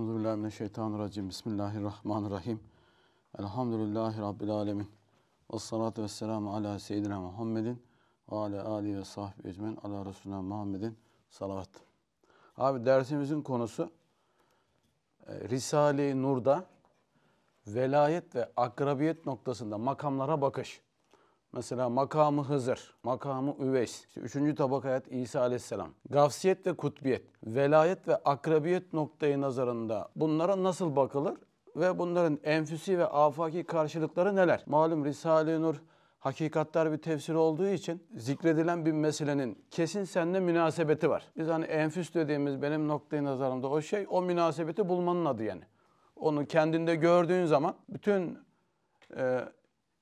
Euzu billahi mineşşeytanirracim. Bismillahirrahmanirrahim. Elhamdülillahi rabbil alamin. ve salatu vesselamu ala seyyidina Muhammedin ve ala alihi ve sahbi ecmen ala resulina Muhammedin salavat. Abi dersimizin konusu e, Risale-i Nur'da velayet ve akrabiyet noktasında makamlara bakış. Mesela makamı Hızır, makamı Üveys, işte üçüncü tabak hayat İsa Aleyhisselam, gafsiyet ve kutbiyet, velayet ve akrabiyet noktayı nazarında bunlara nasıl bakılır ve bunların enfüsi ve afaki karşılıkları neler? Malum Risale-i Nur hakikatler bir tefsir olduğu için zikredilen bir meselenin kesin seninle münasebeti var. Biz hani enfüs dediğimiz benim noktayı nazarımda o şey o münasebeti bulmanın adı yani. Onu kendinde gördüğün zaman bütün e,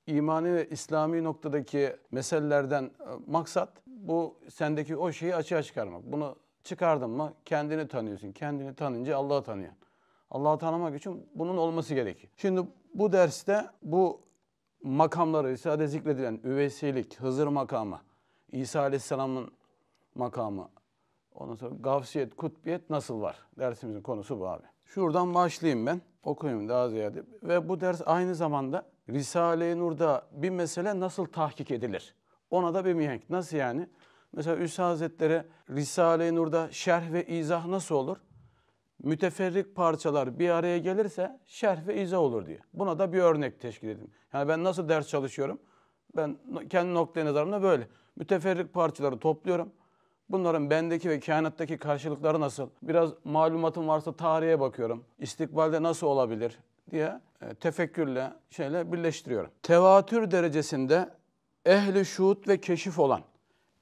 imani ve İslami noktadaki meselelerden e, maksat bu sendeki o şeyi açığa çıkarmak. Bunu çıkardın mı kendini tanıyorsun. Kendini tanınca Allah'ı tanıyan. Allah'ı tanımak için bunun olması gerekir. Şimdi bu derste bu makamları Risale'de zikredilen üveysilik, Hızır makamı, İsa Aleyhisselam'ın makamı, ondan sonra gavsiyet, kutbiyet nasıl var? Dersimizin konusu bu abi. Şuradan başlayayım ben. Okuyayım daha ziyade. Ve bu ders aynı zamanda Risale-i Nur'da bir mesele nasıl tahkik edilir? Ona da bir mihenk. Nasıl yani? Mesela Üstad Hazretleri Risale-i Nur'da şerh ve izah nasıl olur? Müteferrik parçalar bir araya gelirse şerh ve izah olur diye. Buna da bir örnek teşkil edin. Yani ben nasıl ders çalışıyorum? Ben kendi noktaya nazarımda böyle. Müteferrik parçaları topluyorum. Bunların bendeki ve kainattaki karşılıkları nasıl? Biraz malumatım varsa tarihe bakıyorum. İstikbalde nasıl olabilir? diye e, tefekkürle şeyle birleştiriyorum. Tevatür derecesinde ehli şuhut ve keşif olan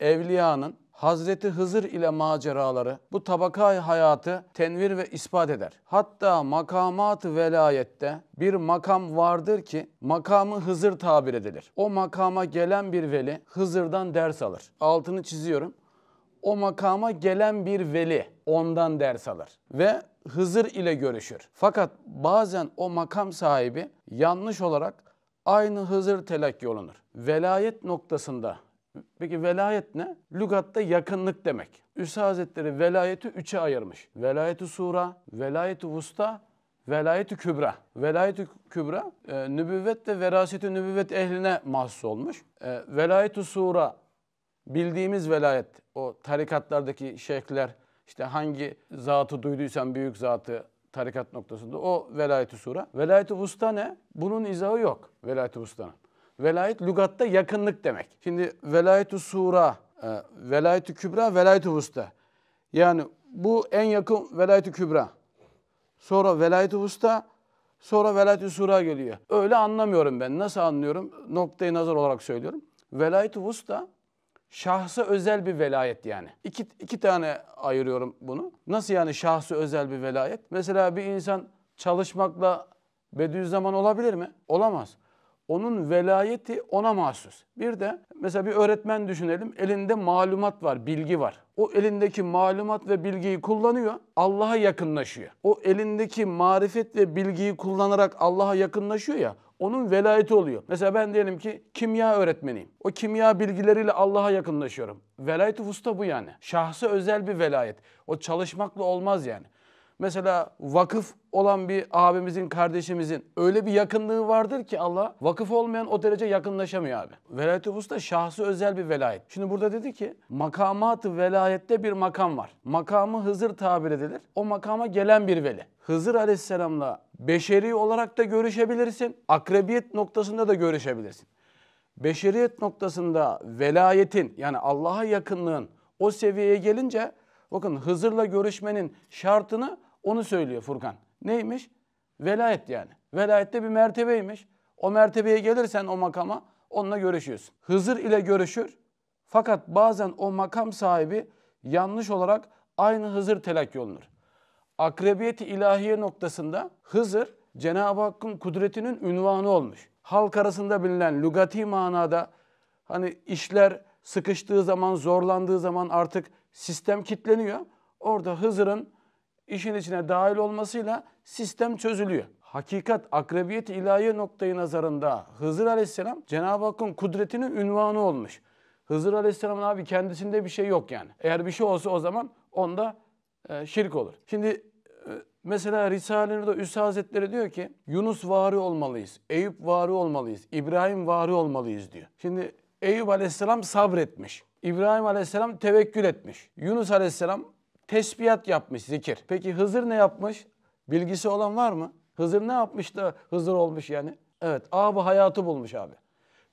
evliyanın Hazreti Hızır ile maceraları bu tabakay hayatı tenvir ve ispat eder. Hatta makamat velayette bir makam vardır ki makamı Hızır tabir edilir. O makama gelen bir veli Hızır'dan ders alır. Altını çiziyorum. O makama gelen bir veli ondan ders alır. Ve Hızır ile görüşür. Fakat bazen o makam sahibi yanlış olarak aynı Hızır telakki olunur. Velayet noktasında Peki velayet ne? Lügatta yakınlık demek. Üsa Hazretleri velayeti üçe ayırmış. Velayeti sura, velayeti vusta, velayeti kübra. Velayeti kübra e, nübüvvet ve veraseti nübüvvet ehline mahsus olmuş. E, velayeti sura bildiğimiz velayet o tarikatlardaki şeyhler işte hangi zatı duyduysan büyük zatı tarikat noktasında o velayet sura. Velayet-i vusta ne? Bunun izahı yok velayet-i Velayet lügatta yakınlık demek. Şimdi velayet sura, e, velayet kübra, velayet-i vusta. Yani bu en yakın velayet kübra. Sonra velayet-i vusta, sonra velayet sura geliyor. Öyle anlamıyorum ben. Nasıl anlıyorum? Noktayı nazar olarak söylüyorum. Velayet-i vusta Şahsı özel bir velayet yani. İki, iki tane ayırıyorum bunu. Nasıl yani şahsı özel bir velayet? Mesela bir insan çalışmakla zaman olabilir mi? Olamaz. Onun velayeti ona mahsus. Bir de mesela bir öğretmen düşünelim. Elinde malumat var, bilgi var. O elindeki malumat ve bilgiyi kullanıyor. Allah'a yakınlaşıyor. O elindeki marifet ve bilgiyi kullanarak Allah'a yakınlaşıyor ya onun velayeti oluyor. Mesela ben diyelim ki kimya öğretmeniyim. O kimya bilgileriyle Allah'a yakınlaşıyorum. Velayet-i fusta bu yani. Şahsı özel bir velayet. O çalışmakla olmaz yani. Mesela vakıf olan bir abimizin, kardeşimizin öyle bir yakınlığı vardır ki Allah vakıf olmayan o derece yakınlaşamıyor abi. Velayet-i Husta şahsı özel bir velayet. Şimdi burada dedi ki makamatı ı velayette bir makam var. Makamı Hızır tabir edilir. O makama gelen bir veli. Hızır Aleyhisselam'la beşeri olarak da görüşebilirsin. Akrebiyet noktasında da görüşebilirsin. Beşeriyet noktasında velayetin yani Allah'a yakınlığın o seviyeye gelince bakın Hızır'la görüşmenin şartını onu söylüyor Furkan. Neymiş? Velayet yani. Velayette bir mertebeymiş. O mertebeye gelirsen o makama onunla görüşüyorsun. Hızır ile görüşür. Fakat bazen o makam sahibi yanlış olarak aynı Hızır telakki olunur akrebiyeti ilahiye noktasında Hızır Cenab-ı Hakk'ın kudretinin ünvanı olmuş. Halk arasında bilinen lügati manada hani işler sıkıştığı zaman, zorlandığı zaman artık sistem kitleniyor. Orada Hızır'ın işin içine dahil olmasıyla sistem çözülüyor. Hakikat akrebiyet ilahiye noktayı nazarında Hızır Aleyhisselam Cenab-ı Hakk'ın kudretinin ünvanı olmuş. Hızır Aleyhisselam'ın abi kendisinde bir şey yok yani. Eğer bir şey olsa o zaman onda e, şirk olur. Şimdi e, mesela Risale-i Nur'da Üssü Hazretleri diyor ki Yunus varı olmalıyız, Eyüp varı olmalıyız, İbrahim varı olmalıyız diyor. Şimdi Eyüp aleyhisselam sabretmiş, İbrahim aleyhisselam tevekkül etmiş, Yunus aleyhisselam tesbihat yapmış, zikir. Peki Hızır ne yapmış? Bilgisi olan var mı? Hızır ne yapmış da Hızır olmuş yani? Evet, abi hayatı bulmuş abi.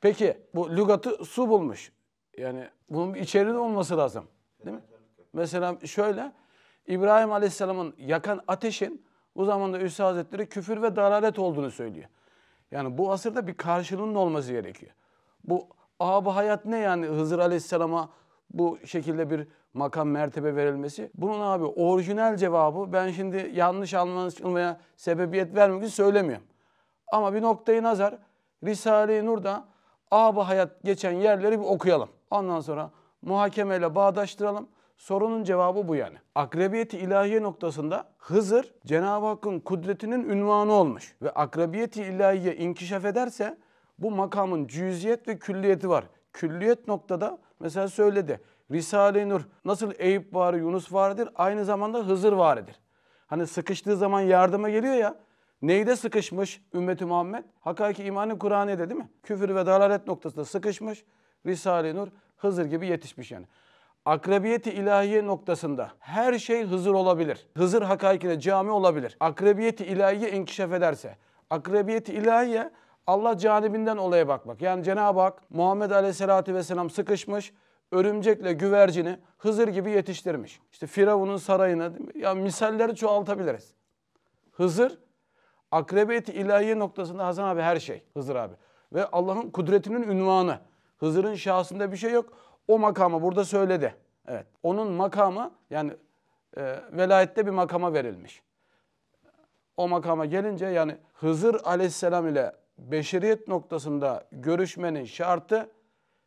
Peki bu lügatı su bulmuş. Yani bunun bir içeriği olması lazım. Değil mi? Mesela şöyle İbrahim Aleyhisselam'ın yakan ateşin bu zamanda Üssü Hazretleri küfür ve dalalet olduğunu söylüyor. Yani bu asırda bir karşılığının olması gerekiyor. Bu ab hayat ne yani Hızır Aleyhisselam'a bu şekilde bir makam mertebe verilmesi. Bunun abi orijinal cevabı ben şimdi yanlış anlaşılmaya sebebiyet vermek için söylemiyorum. Ama bir noktayı nazar Risale-i Nur'da ab hayat geçen yerleri bir okuyalım. Ondan sonra muhakemeyle bağdaştıralım. Sorunun cevabı bu yani. Akrabiyeti ilahiye noktasında Hızır Cenab-ı Hakk'ın kudretinin ünvanı olmuş ve akrabiyeti ilahiye inkişaf ederse bu makamın cüziyet ve külliyeti var. Külliyet noktada mesela söyledi. Risale-i Nur nasıl Eyüp var, Yunus vardır aynı zamanda Hızır varidir. Hani sıkıştığı zaman yardıma geliyor ya. Neyde sıkışmış ümmeti Muhammed? Hakiki imanı Kur'an'ı değil mi? Küfür ve dalalet noktasında sıkışmış. Risale-i Nur Hızır gibi yetişmiş yani. Akrebiyeti ilahiye noktasında her şey Hızır olabilir. Hızır hakaikine cami olabilir. Akrebiyeti ilahiye inkişaf ederse. Akrebiyeti ilahiye Allah canibinden olaya bakmak. Yani Cenab-ı Hak Muhammed Aleyhisselatü Vesselam sıkışmış örümcekle güvercini Hızır gibi yetiştirmiş. İşte Firavun'un sarayına ya misalleri çoğaltabiliriz. Hızır akrebiyeti ilahiye noktasında Hasan abi her şey Hızır abi. Ve Allah'ın kudretinin ünvanı. Hızır'ın şahsında bir şey yok. O makamı burada söyledi. Evet. Onun makamı yani e, velayette bir makama verilmiş. O makama gelince yani Hızır aleyhisselam ile beşeriyet noktasında görüşmenin şartı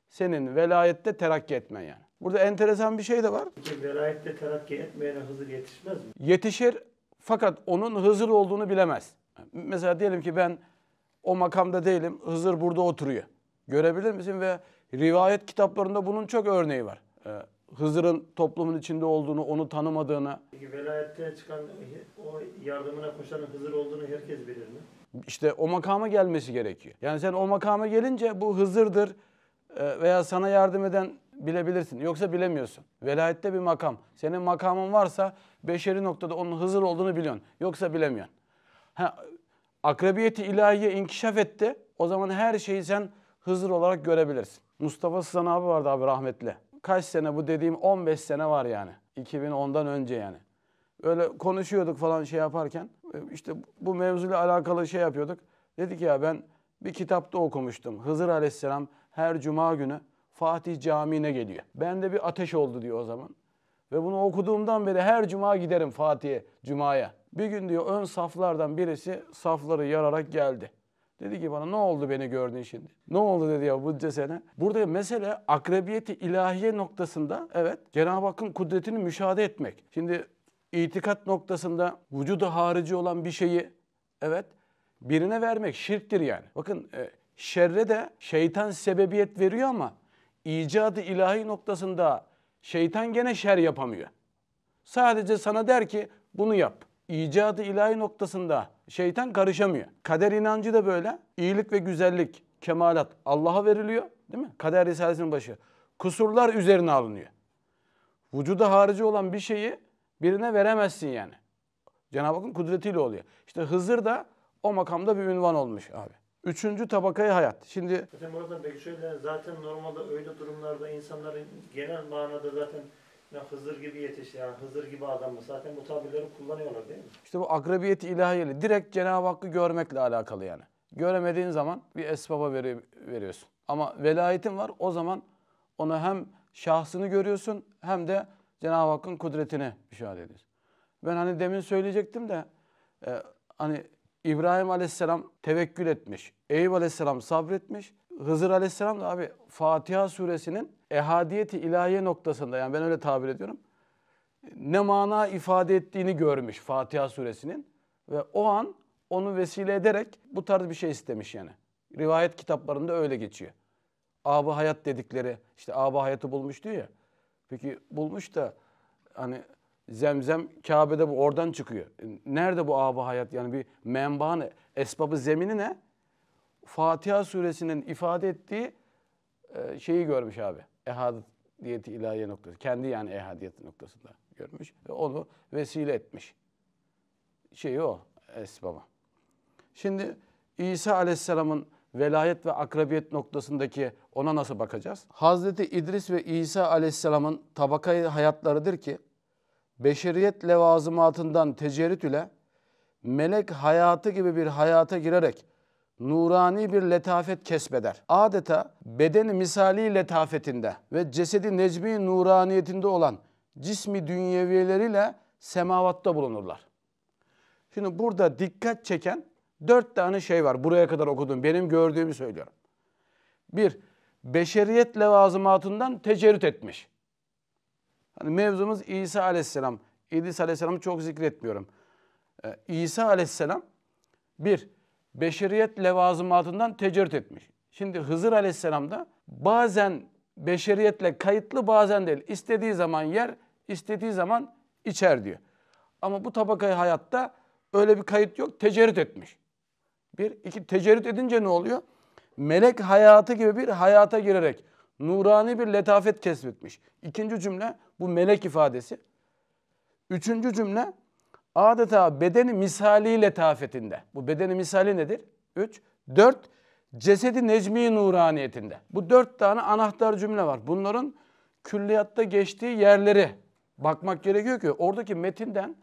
senin velayette terakki etmen yani. Burada enteresan bir şey de var. Peki velayette terakki etmeyene Hızır yetişmez mi? Yetişir fakat onun Hızır olduğunu bilemez. Mesela diyelim ki ben o makamda değilim, Hızır burada oturuyor. Görebilir misin ve Rivayet kitaplarında bunun çok örneği var. Ee, Hızır'ın toplumun içinde olduğunu, onu tanımadığını. Peki velayette çıkan o yardımına koşanın Hızır olduğunu herkes bilir mi? İşte o makama gelmesi gerekiyor. Yani sen o makama gelince bu Hızır'dır e, veya sana yardım eden bilebilirsin. Yoksa bilemiyorsun. Velayette bir makam. Senin makamın varsa beşeri noktada onun Hızır olduğunu biliyorsun. Yoksa bilemiyorsun. Ha, akrabiyeti ilahiye inkişaf etti. O zaman her şeyi sen Hızır olarak görebilirsin. Mustafa Sızan abi vardı abi rahmetli. Kaç sene bu dediğim 15 sene var yani. 2010'dan önce yani. Öyle konuşuyorduk falan şey yaparken. E, işte bu mevzuyla alakalı şey yapıyorduk. Dedik ya ben bir kitapta okumuştum. Hızır Aleyhisselam her cuma günü Fatih Camii'ne geliyor. Bende bir ateş oldu diyor o zaman. Ve bunu okuduğumdan beri her cuma giderim Fatih'e, cumaya. Bir gün diyor ön saflardan birisi safları yararak geldi. Dedi ki bana ne oldu beni gördün şimdi? Ne oldu dedi ya bunca sene. Burada mesele akrebiyeti ilahiye noktasında evet Cenab-ı Hakk'ın kudretini müşahede etmek. Şimdi itikat noktasında vücudu harici olan bir şeyi evet birine vermek şirktir yani. Bakın e, şerre de şeytan sebebiyet veriyor ama icadı ilahi noktasında şeytan gene şer yapamıyor. Sadece sana der ki bunu yap icadı ilahi noktasında şeytan karışamıyor. Kader inancı da böyle. İyilik ve güzellik, kemalat Allah'a veriliyor değil mi? Kader Risalesi'nin başı. Kusurlar üzerine alınıyor. Vücuda harici olan bir şeyi birine veremezsin yani. Cenab-ı Hakk'ın kudretiyle oluyor. İşte Hızır da o makamda bir ünvan olmuş abi. Üçüncü tabakayı hayat. Şimdi... Hocam belki şöyle zaten normalde öyle durumlarda insanların genel manada zaten ya Hızır gibi yetiş yani Hızır gibi adamı zaten bu tabirleri kullanıyorlar değil mi? İşte bu akrabiyeti ilahiyeli direkt Cenab-ı Hakk'ı görmekle alakalı yani. Göremediğin zaman bir esbaba veri, veriyorsun. Ama velayetin var o zaman ona hem şahsını görüyorsun hem de Cenab-ı Hakk'ın kudretine müşahede ediyorsun. Ben hani demin söyleyecektim de e, hani İbrahim Aleyhisselam tevekkül etmiş. Eyüp Aleyhisselam sabretmiş. Hızır Aleyhisselam da abi Fatiha suresinin ehadiyeti ilahiye noktasında yani ben öyle tabir ediyorum. Ne mana ifade ettiğini görmüş Fatiha suresinin ve o an onu vesile ederek bu tarz bir şey istemiş yani. Rivayet kitaplarında öyle geçiyor. Abı hayat dedikleri işte abı hayatı bulmuş diyor ya. Peki bulmuş da hani zemzem Kabe'de bu oradan çıkıyor. Nerede bu abı hayat yani bir menba ne? Esbabı zemini ne? Fatiha suresinin ifade ettiği e, şeyi görmüş abi ehadiyeti ilahiye noktası. Kendi yani ehadiyeti noktasında görmüş ve onu vesile etmiş. Şeyi o esbaba. Şimdi İsa Aleyhisselam'ın velayet ve akrabiyet noktasındaki ona nasıl bakacağız? Hazreti İdris ve İsa Aleyhisselam'ın tabakayı hayatlarıdır ki beşeriyet levazımatından tecerit ile melek hayatı gibi bir hayata girerek nurani bir letafet kesbeder. Adeta beden misali letafetinde ve cesedi necmi nuraniyetinde olan cismi dünyeviyeleriyle semavatta bulunurlar. Şimdi burada dikkat çeken dört tane şey var. Buraya kadar okudum. Benim gördüğümü söylüyorum. Bir, beşeriyet levazımatından tecerrüt etmiş. Hani mevzumuz İsa aleyhisselam. İdris aleyhisselamı çok zikretmiyorum. Ee, İsa aleyhisselam bir, beşeriyet levazımatından tecrit etmiş. Şimdi Hızır Aleyhisselam da bazen beşeriyetle kayıtlı bazen değil. İstediği zaman yer, istediği zaman içer diyor. Ama bu tabakayı hayatta öyle bir kayıt yok. Tecerit etmiş. Bir, iki tecerit edince ne oluyor? Melek hayatı gibi bir hayata girerek nurani bir letafet kesbetmiş. İkinci cümle bu melek ifadesi. Üçüncü cümle adeta bedeni misali letafetinde. Bu bedeni misali nedir? Üç. Dört, cesedi necmi nuraniyetinde. Bu dört tane anahtar cümle var. Bunların külliyatta geçtiği yerleri bakmak gerekiyor ki oradaki metinden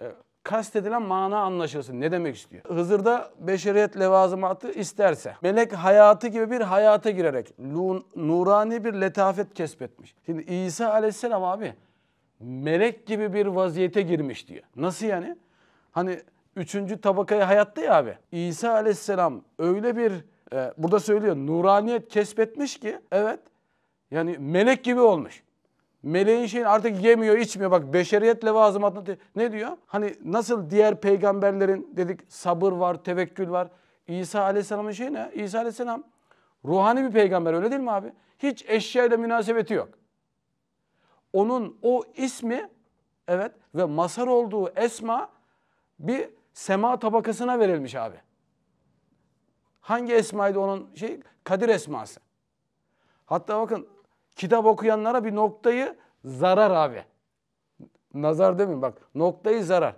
e, kastedilen mana anlaşılsın. Ne demek istiyor? Hızır'da beşeriyet levazımatı isterse, melek hayatı gibi bir hayata girerek nurani bir letafet kesbetmiş. Şimdi İsa aleyhisselam abi melek gibi bir vaziyete girmiş diyor. Nasıl yani? Hani üçüncü tabakaya hayatta ya abi. İsa aleyhisselam öyle bir e, burada söylüyor nuraniyet kesbetmiş ki evet yani melek gibi olmuş. Meleğin şeyini artık yemiyor içmiyor bak beşeriyet levazımatını ne diyor? Hani nasıl diğer peygamberlerin dedik sabır var tevekkül var. İsa aleyhisselamın şeyi ne? İsa aleyhisselam ruhani bir peygamber öyle değil mi abi? Hiç eşya ile münasebeti yok onun o ismi evet ve masar olduğu esma bir sema tabakasına verilmiş abi. Hangi esmaydı onun şey? Kadir esması. Hatta bakın kitap okuyanlara bir noktayı zarar abi. Nazar değil mi? bak noktayı zarar.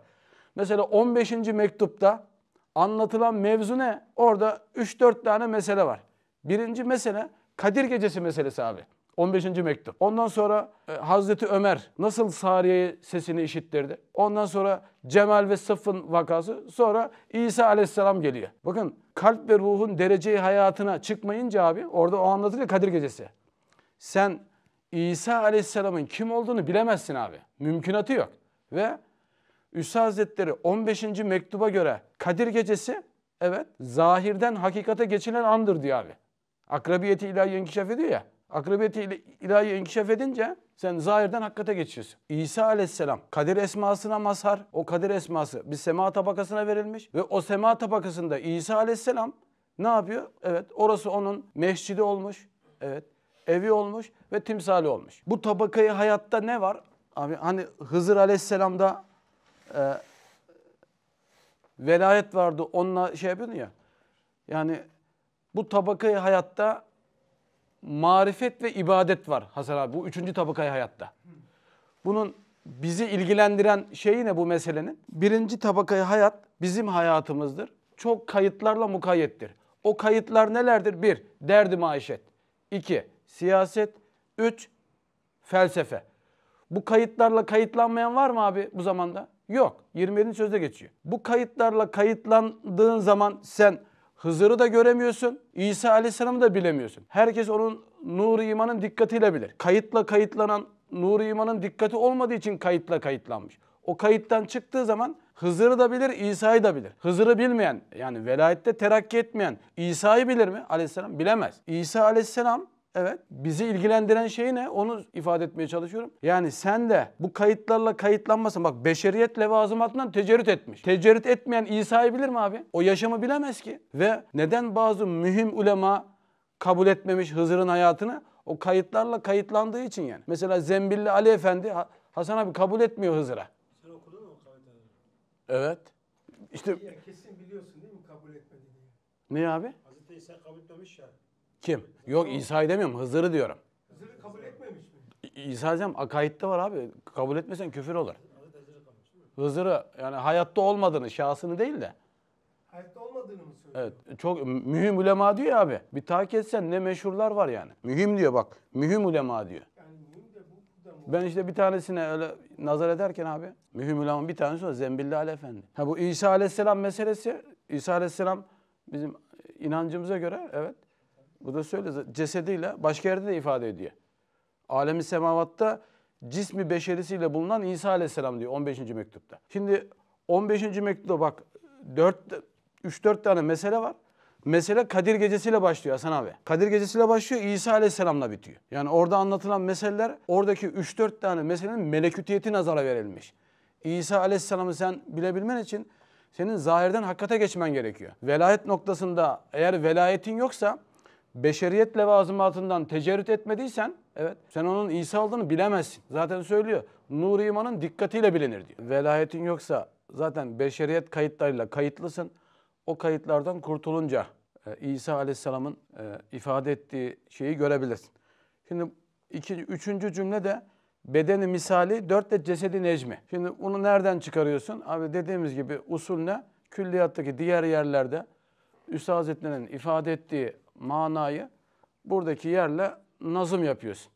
Mesela 15. mektupta anlatılan mevzu ne? Orada 3-4 tane mesele var. Birinci mesele Kadir Gecesi meselesi abi. 15. mektup. Ondan sonra e, Hazreti Ömer nasıl Sariye'ye sesini işittirdi. Ondan sonra Cemal ve Sıffın vakası. Sonra İsa aleyhisselam geliyor. Bakın kalp ve ruhun dereceyi hayatına çıkmayınca abi orada o anlatılıyor Kadir Gecesi. Sen İsa aleyhisselamın kim olduğunu bilemezsin abi. Mümkünatı yok. Ve Üssü Hazretleri 15. mektuba göre Kadir Gecesi evet zahirden hakikate geçilen andır diyor abi. Akrabiyeti ilahi inkişaf ediyor ya. Akıbeti ilahi inkişaf edince sen zahirden hakikate geçiyorsun. İsa aleyhisselam kadir esmasına mazhar. O kadir esması bir sema tabakasına verilmiş. Ve o sema tabakasında İsa aleyhisselam ne yapıyor? Evet orası onun mescidi olmuş. Evet evi olmuş ve timsali olmuş. Bu tabakayı hayatta ne var? Abi hani Hızır aleyhisselamda e, velayet vardı onunla şey yapıyordu ya. Yani bu tabakayı hayatta marifet ve ibadet var Hasan abi. Bu üçüncü tabakayı hayatta. Bunun bizi ilgilendiren şeyi ne bu meselenin? Birinci tabakayı hayat bizim hayatımızdır. Çok kayıtlarla mukayyettir. O kayıtlar nelerdir? Bir, derdi maişet. İki, siyaset. Üç, felsefe. Bu kayıtlarla kayıtlanmayan var mı abi bu zamanda? Yok. 27. sözde geçiyor. Bu kayıtlarla kayıtlandığın zaman sen Hızır'ı da göremiyorsun. İsa Aleyhisselam'ı da bilemiyorsun. Herkes onun nur imanın dikkatiyle bilir. Kayıtla kayıtlanan nur imanın dikkati olmadığı için kayıtla kayıtlanmış. O kayıttan çıktığı zaman Hızır'ı da bilir, İsa'yı da bilir. Hızır'ı bilmeyen yani velayette terakki etmeyen İsa'yı bilir mi aleyhisselam? Bilemez. İsa aleyhisselam Evet. Bizi ilgilendiren şey ne? Onu ifade etmeye çalışıyorum. Yani sen de bu kayıtlarla kayıtlanmasın. Bak beşeriyet levazımatından tecerrüt etmiş. Tecerrüt etmeyen İsa'yı bilir mi abi? O yaşamı bilemez ki. Ve neden bazı mühim ulema kabul etmemiş Hızır'ın hayatını? O kayıtlarla kayıtlandığı için yani. Mesela Zembilli Ali Efendi Hasan abi kabul etmiyor Hızır'a. Sen okudun mu kayıtları? Evet. İşte... Ya kesin biliyorsun değil mi kabul etmediğini? Ne abi? Hazreti İsa kabul etmemiş ya. Kim? Yok İsa'yı demiyorum Hızır'ı diyorum. Hızır'ı kabul etmemiş mi? İsa diyeceğim akaitte var abi. Kabul etmesen küfür olur. Hızır'ı yani hayatta olmadığını şahsını değil de. Hayatta olmadığını mı söylüyor? Evet. Çok mühim ulema diyor ya abi. Bir takip etsen ne meşhurlar var yani. Mühim diyor bak. Mühim ulema diyor. Ben işte bir tanesine öyle nazar ederken abi mühim ulamın bir tanesi o Zembillal Efendi. Ha bu İsa Aleyhisselam meselesi İsa Aleyhisselam bizim inancımıza göre evet bu da söyle cesediyle başka yerde de ifade ediyor. Alemi semavatta cismi beşerisiyle bulunan İsa aleyhisselam diyor 15. mektupta. Şimdi 15. mektupta bak 4 3-4 tane mesele var. Mesele Kadir Gecesi'yle başlıyor Hasan abi. Kadir Gecesi'yle başlıyor, İsa Aleyhisselam'la bitiyor. Yani orada anlatılan meseleler, oradaki 3-4 tane meselenin melekütiyeti nazara verilmiş. İsa Aleyhisselam'ı sen bilebilmen için senin zahirden hakikate geçmen gerekiyor. Velayet noktasında eğer velayetin yoksa beşeriyet levazımatından tecerrüt etmediysen evet sen onun İsa olduğunu bilemezsin. Zaten söylüyor. Nur imanın dikkatiyle bilinir diyor. Velayetin yoksa zaten beşeriyet kayıtlarıyla kayıtlısın. O kayıtlardan kurtulunca e, İsa Aleyhisselam'ın e, ifade ettiği şeyi görebilirsin. Şimdi iki, üçüncü cümle de bedeni misali, dört de cesedi necmi. Şimdi bunu nereden çıkarıyorsun? Abi dediğimiz gibi usul ne? Külliyattaki diğer yerlerde Üstad Hazretleri'nin ifade ettiği manayı buradaki yerle nazım yapıyorsun.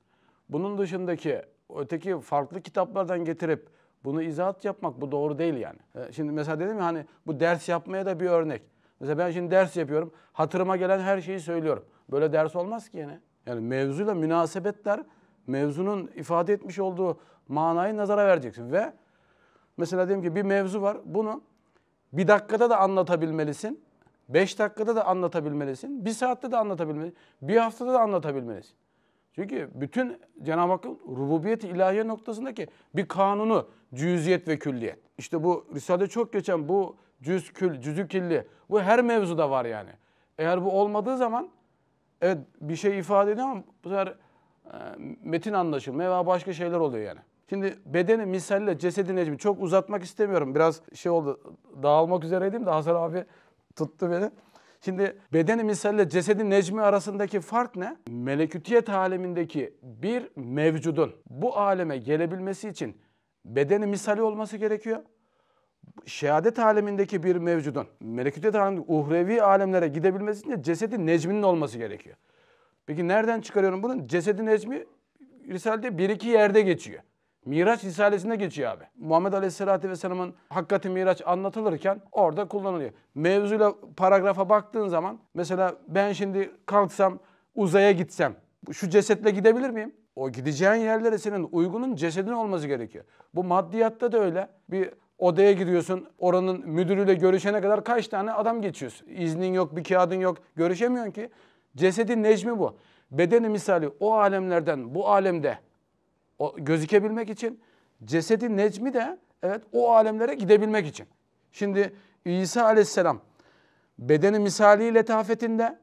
Bunun dışındaki öteki farklı kitaplardan getirip bunu izahat yapmak bu doğru değil yani. E, şimdi mesela dedim ya hani bu ders yapmaya da bir örnek. Mesela ben şimdi ders yapıyorum. Hatırıma gelen her şeyi söylüyorum. Böyle ders olmaz ki yani. Yani mevzuyla münasebetler mevzunun ifade etmiş olduğu manayı nazara vereceksin. Ve mesela diyelim ki bir mevzu var. Bunu bir dakikada da anlatabilmelisin. 5 dakikada da anlatabilmelisin. Bir saatte de anlatabilmelisin. Bir haftada da anlatabilmelisin. Çünkü bütün Cenab-ı Hakk'ın rububiyeti ilahiye noktasındaki bir kanunu cüziyet ve külliyet. İşte bu Risale çok geçen bu cüz kül, cüzü külli. Bu her mevzuda var yani. Eğer bu olmadığı zaman evet bir şey ifade ediyor ama bu sefer e, metin anlaşılmıyor veya başka şeyler oluyor yani. Şimdi bedeni misalle cesedi necmi çok uzatmak istemiyorum. Biraz şey oldu dağılmak üzereydim de Hasan abi tuttu beni. Şimdi bedeni i misalle cesedin necmi arasındaki fark ne? Melekütiyet alemindeki bir mevcudun bu aleme gelebilmesi için bedeni misali olması gerekiyor. Şehadet alemindeki bir mevcudun melekütiyet alemindeki uhrevi alemlere gidebilmesi için cesedi necminin olması gerekiyor. Peki nereden çıkarıyorum bunu? Cesedi necmi Risale'de bir iki yerde geçiyor. Miraç Risalesi'nde geçiyor abi. Muhammed Aleyhisselatü Vesselam'ın Hakkati Miraç anlatılırken orada kullanılıyor. Mevzuyla paragrafa baktığın zaman mesela ben şimdi kalksam uzaya gitsem şu cesetle gidebilir miyim? O gideceğin yerlere senin uygunun cesedin olması gerekiyor. Bu maddiyatta da öyle. Bir odaya giriyorsun oranın müdürüyle görüşene kadar kaç tane adam geçiyorsun. İznin yok bir kağıdın yok görüşemiyorsun ki. Cesedin necmi bu. Bedeni misali o alemlerden bu alemde o gözükebilmek için. Cesedi necmi de evet o alemlere gidebilmek için. Şimdi İsa aleyhisselam bedeni misali letafetinde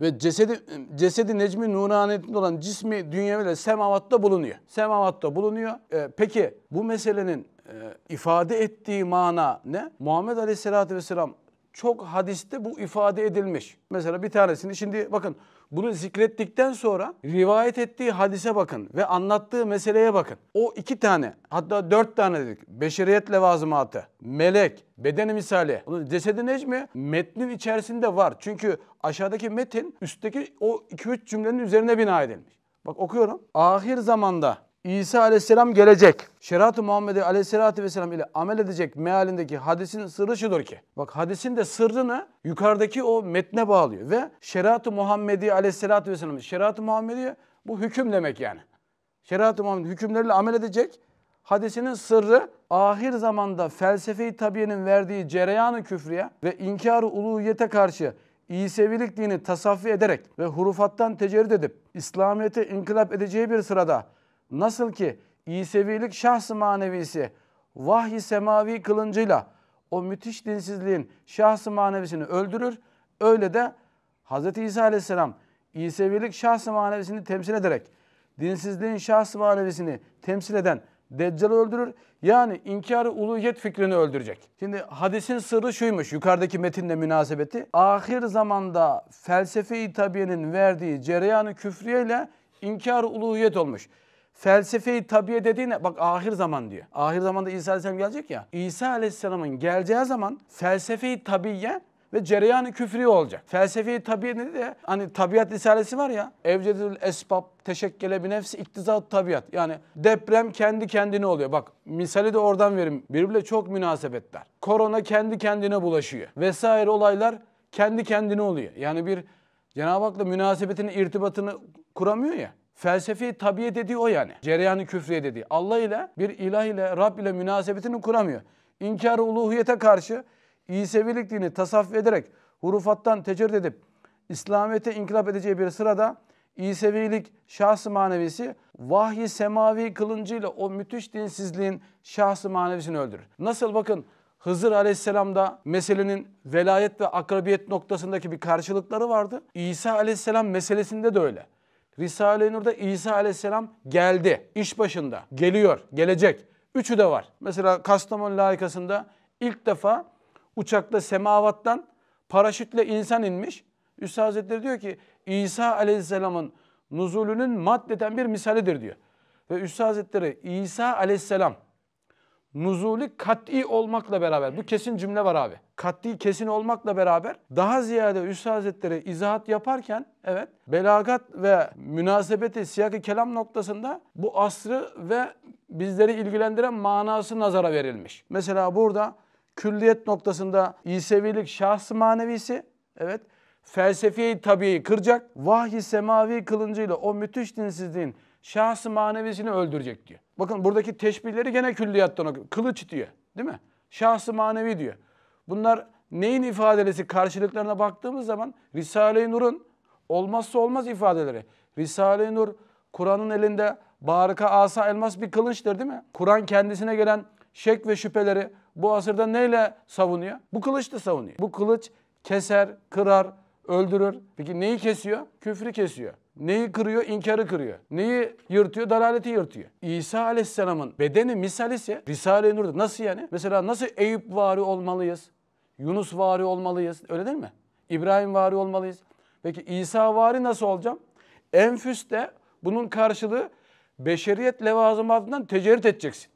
ve cesedi, cesedi necmi nuraniyetinde olan cismi dünyeviyle semavatta bulunuyor. Semavatta bulunuyor. Ee, peki bu meselenin e, ifade ettiği mana ne? Muhammed Aleyhisselatü Vesselam çok hadiste bu ifade edilmiş. Mesela bir tanesini şimdi bakın bunu zikrettikten sonra rivayet ettiği hadise bakın ve anlattığı meseleye bakın. O iki tane hatta dört tane dedik. Beşeriyet levazımatı, melek, beden misali. Onun cesedi necmi metnin içerisinde var. Çünkü aşağıdaki metin üstteki o iki üç cümlenin üzerine bina edilmiş. Bak okuyorum. Ahir zamanda İsa aleyhisselam gelecek. Şeriat-ı Muhammed'e aleyhissalatü vesselam ile amel edecek mealindeki hadisin sırrı şudur ki. Bak hadisin de sırrını yukarıdaki o metne bağlıyor. Ve şeriat-ı Muhammed'i aleyhissalatü vesselam. Şeriat-ı Muhammed'i bu hüküm demek yani. Şeriat-ı Muhammed hükümleriyle amel edecek. Hadisinin sırrı ahir zamanda felsefe-i tabiyenin verdiği cereyanı küfriye ve inkar-ı uluhiyete karşı İsevilik dini tasaffi ederek ve hurufattan tecerrüt edip İslamiyet'e inkılap edeceği bir sırada Nasıl ki İsevilik şahsı manevisi vahyi semavi kılıncıyla o müthiş dinsizliğin şahsı manevisini öldürür. Öyle de Hz. İsa aleyhisselam İsevilik şahsı manevisini temsil ederek dinsizliğin şahsı manevisini temsil eden Deccal'ı öldürür. Yani inkarı uluhiyet fikrini öldürecek. Şimdi hadisin sırrı şuymuş yukarıdaki metinle münasebeti. Ahir zamanda felsefe-i tabiyenin verdiği cereyanı küfriye ile inkar uluhiyet olmuş. Felsefeyi tabiye dediğine bak ahir zaman diyor. Ahir zamanda İsa Aleyhisselam gelecek ya. İsa Aleyhisselam'ın geleceği zaman felsefeyi tabiye ve cereyanı küfri olacak. Felsefeyi tabiye ne de hani tabiat risalesi var ya. Evcedül esbab teşekkele bir nefsi iktizat tabiat. Yani deprem kendi kendine oluyor. Bak misali de oradan verim. Birbirle çok münasebetler. Korona kendi kendine bulaşıyor. Vesaire olaylar kendi kendine oluyor. Yani bir Cenab-ı Hak'la münasebetini, irtibatını kuramıyor ya. Felsefi tabiye dediği o yani. Cereyanı küfriye dediği. Allah ile bir ilah ile Rab ile münasebetini kuramıyor. İnkar-ı uluhiyete karşı İsevilik dini tasavvuf ederek hurufattan tecrüt edip İslamiyet'e inkılap edeceği bir sırada İsevilik şahsı manevisi vahyi semavi kılıncıyla o müthiş dinsizliğin şahsı manevisini öldürür. Nasıl bakın Hızır da meselenin velayet ve akrabiyet noktasındaki bir karşılıkları vardı. İsa Aleyhisselam meselesinde de öyle. Risale-i Nur'da İsa aleyhisselam geldi. iş başında. Geliyor. Gelecek. Üçü de var. Mesela Kastamonu layıkasında ilk defa uçakta semavattan paraşütle insan inmiş. Üstad Hazretleri diyor ki İsa aleyhisselamın nuzulünün maddeten bir misalidir diyor. Ve Üstad Hazretleri İsa aleyhisselam nuzuli kat'i olmakla beraber bu kesin cümle var abi. Kat'i kesin olmakla beraber daha ziyade Üstad Hazretleri izahat yaparken evet belagat ve münasebeti siyak kelam noktasında bu asrı ve bizleri ilgilendiren manası nazara verilmiş. Mesela burada külliyet noktasında İsevilik şahs manevisi evet felsefeyi tabii kıracak. Vahyi semavi kılıncıyla o müthiş dinsizliğin şahsı manevisini öldürecek diyor. Bakın buradaki teşbihleri gene külliyattan okuyor. Kılıç diyor değil mi? Şahsı manevi diyor. Bunlar neyin ifadelesi karşılıklarına baktığımız zaman Risale-i Nur'un olmazsa olmaz ifadeleri. Risale-i Nur Kur'an'ın elinde barika asa elmas bir kılıçtır değil mi? Kur'an kendisine gelen şek ve şüpheleri bu asırda neyle savunuyor? Bu kılıçla savunuyor. Bu kılıç keser, kırar, öldürür. Peki neyi kesiyor? Küfrü kesiyor. Neyi kırıyor? İnkarı kırıyor. Neyi yırtıyor? Dalaleti yırtıyor. İsa Aleyhisselam'ın bedeni ise Risale-i Nur'da. Nasıl yani? Mesela nasıl Eyüp vari olmalıyız? Yunus vari olmalıyız. Öyle değil mi? İbrahim vari olmalıyız. Peki İsa vari nasıl olacağım? Enfüste bunun karşılığı beşeriyet levazımatından tecerit edeceksin.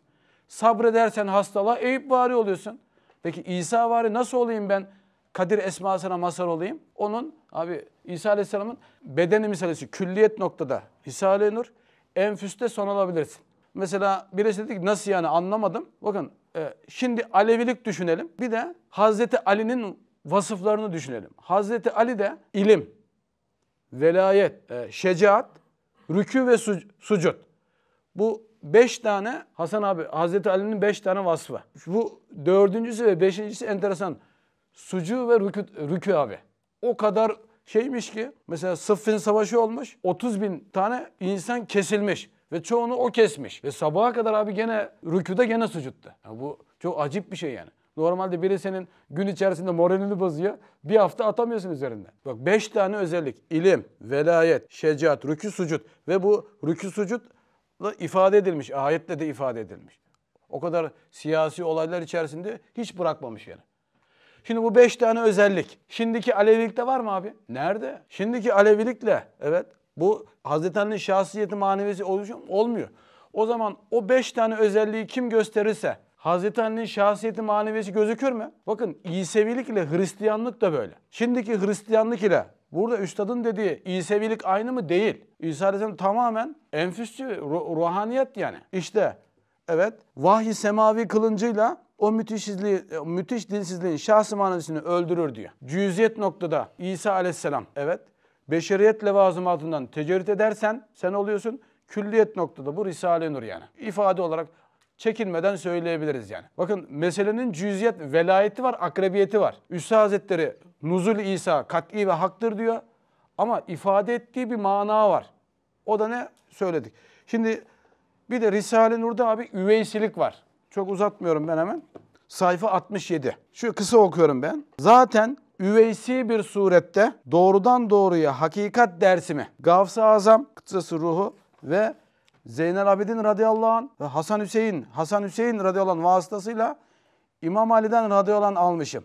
Sabredersen hastalığa Eyüp vari oluyorsun. Peki İsa vari nasıl olayım ben? Kadir esmasına mazhar olayım. Onun abi İsa Aleyhisselam'ın bedeni misalesi külliyet noktada Risale-i enfüste son olabilirsin. Mesela birisi dedi ki nasıl yani anlamadım. Bakın e, şimdi Alevilik düşünelim. Bir de Hazreti Ali'nin vasıflarını düşünelim. Hazreti Ali de ilim, velayet, e, şecaat, rükû ve su, sucud. Bu beş tane Hasan abi Hazreti Ali'nin beş tane vasfı. Bu dördüncüsü ve beşincisi enteresan sucu ve rükü, rükü abi. O kadar şeymiş ki mesela Sıffin Savaşı olmuş 30 bin tane insan kesilmiş ve çoğunu o kesmiş. Ve sabaha kadar abi gene rüküde gene sucutta. Yani bu çok acip bir şey yani. Normalde biri senin gün içerisinde moralini bozuyor. Bir hafta atamıyorsun üzerinde. Bak beş tane özellik. ilim, velayet, şecaat, rükü sucud. Ve bu rükü sucudla ifade edilmiş. ayetle de ifade edilmiş. O kadar siyasi olaylar içerisinde hiç bırakmamış yani. Şimdi bu beş tane özellik. Şimdiki Alevilikte var mı abi? Nerede? Şimdiki Alevilikle evet bu Hazreti Ali'nin şahsiyeti manevisi olmuyor. O zaman o beş tane özelliği kim gösterirse Hazreti Ali'nin şahsiyeti manevisi gözükür mü? Bakın İsevilik ile Hristiyanlık da böyle. Şimdiki Hristiyanlık ile Burada üstadın dediği İsevilik aynı mı? Değil. İsa Aleyhisselam tamamen enfüsçü, ruhaniyet yani. İşte evet vahyi semavi kılıncıyla o müthişizliği, müthiş e, dinsizliğin şahsı manasını öldürür diyor. Cüziyet noktada İsa aleyhisselam evet beşeriyet altından tecerit edersen sen oluyorsun. Külliyet noktada bu Risale-i Nur yani. İfade olarak çekinmeden söyleyebiliriz yani. Bakın meselenin cüziyet velayeti var, akrebiyeti var. Üssü Hazretleri nuzul İsa kat'i ve haktır diyor. Ama ifade ettiği bir mana var. O da ne? Söyledik. Şimdi bir de Risale-i Nur'da abi üveysilik var. Çok uzatmıyorum ben hemen. Sayfa 67. Şu kısa okuyorum ben. Zaten üveysi bir surette doğrudan doğruya hakikat dersimi Gavs-ı Azam, kıtsası ruhu ve Zeynel Abidin radıyallahu anh ve Hasan Hüseyin, Hasan Hüseyin radıyallahu anh vasıtasıyla İmam Ali'den radıyallahu anh almışım.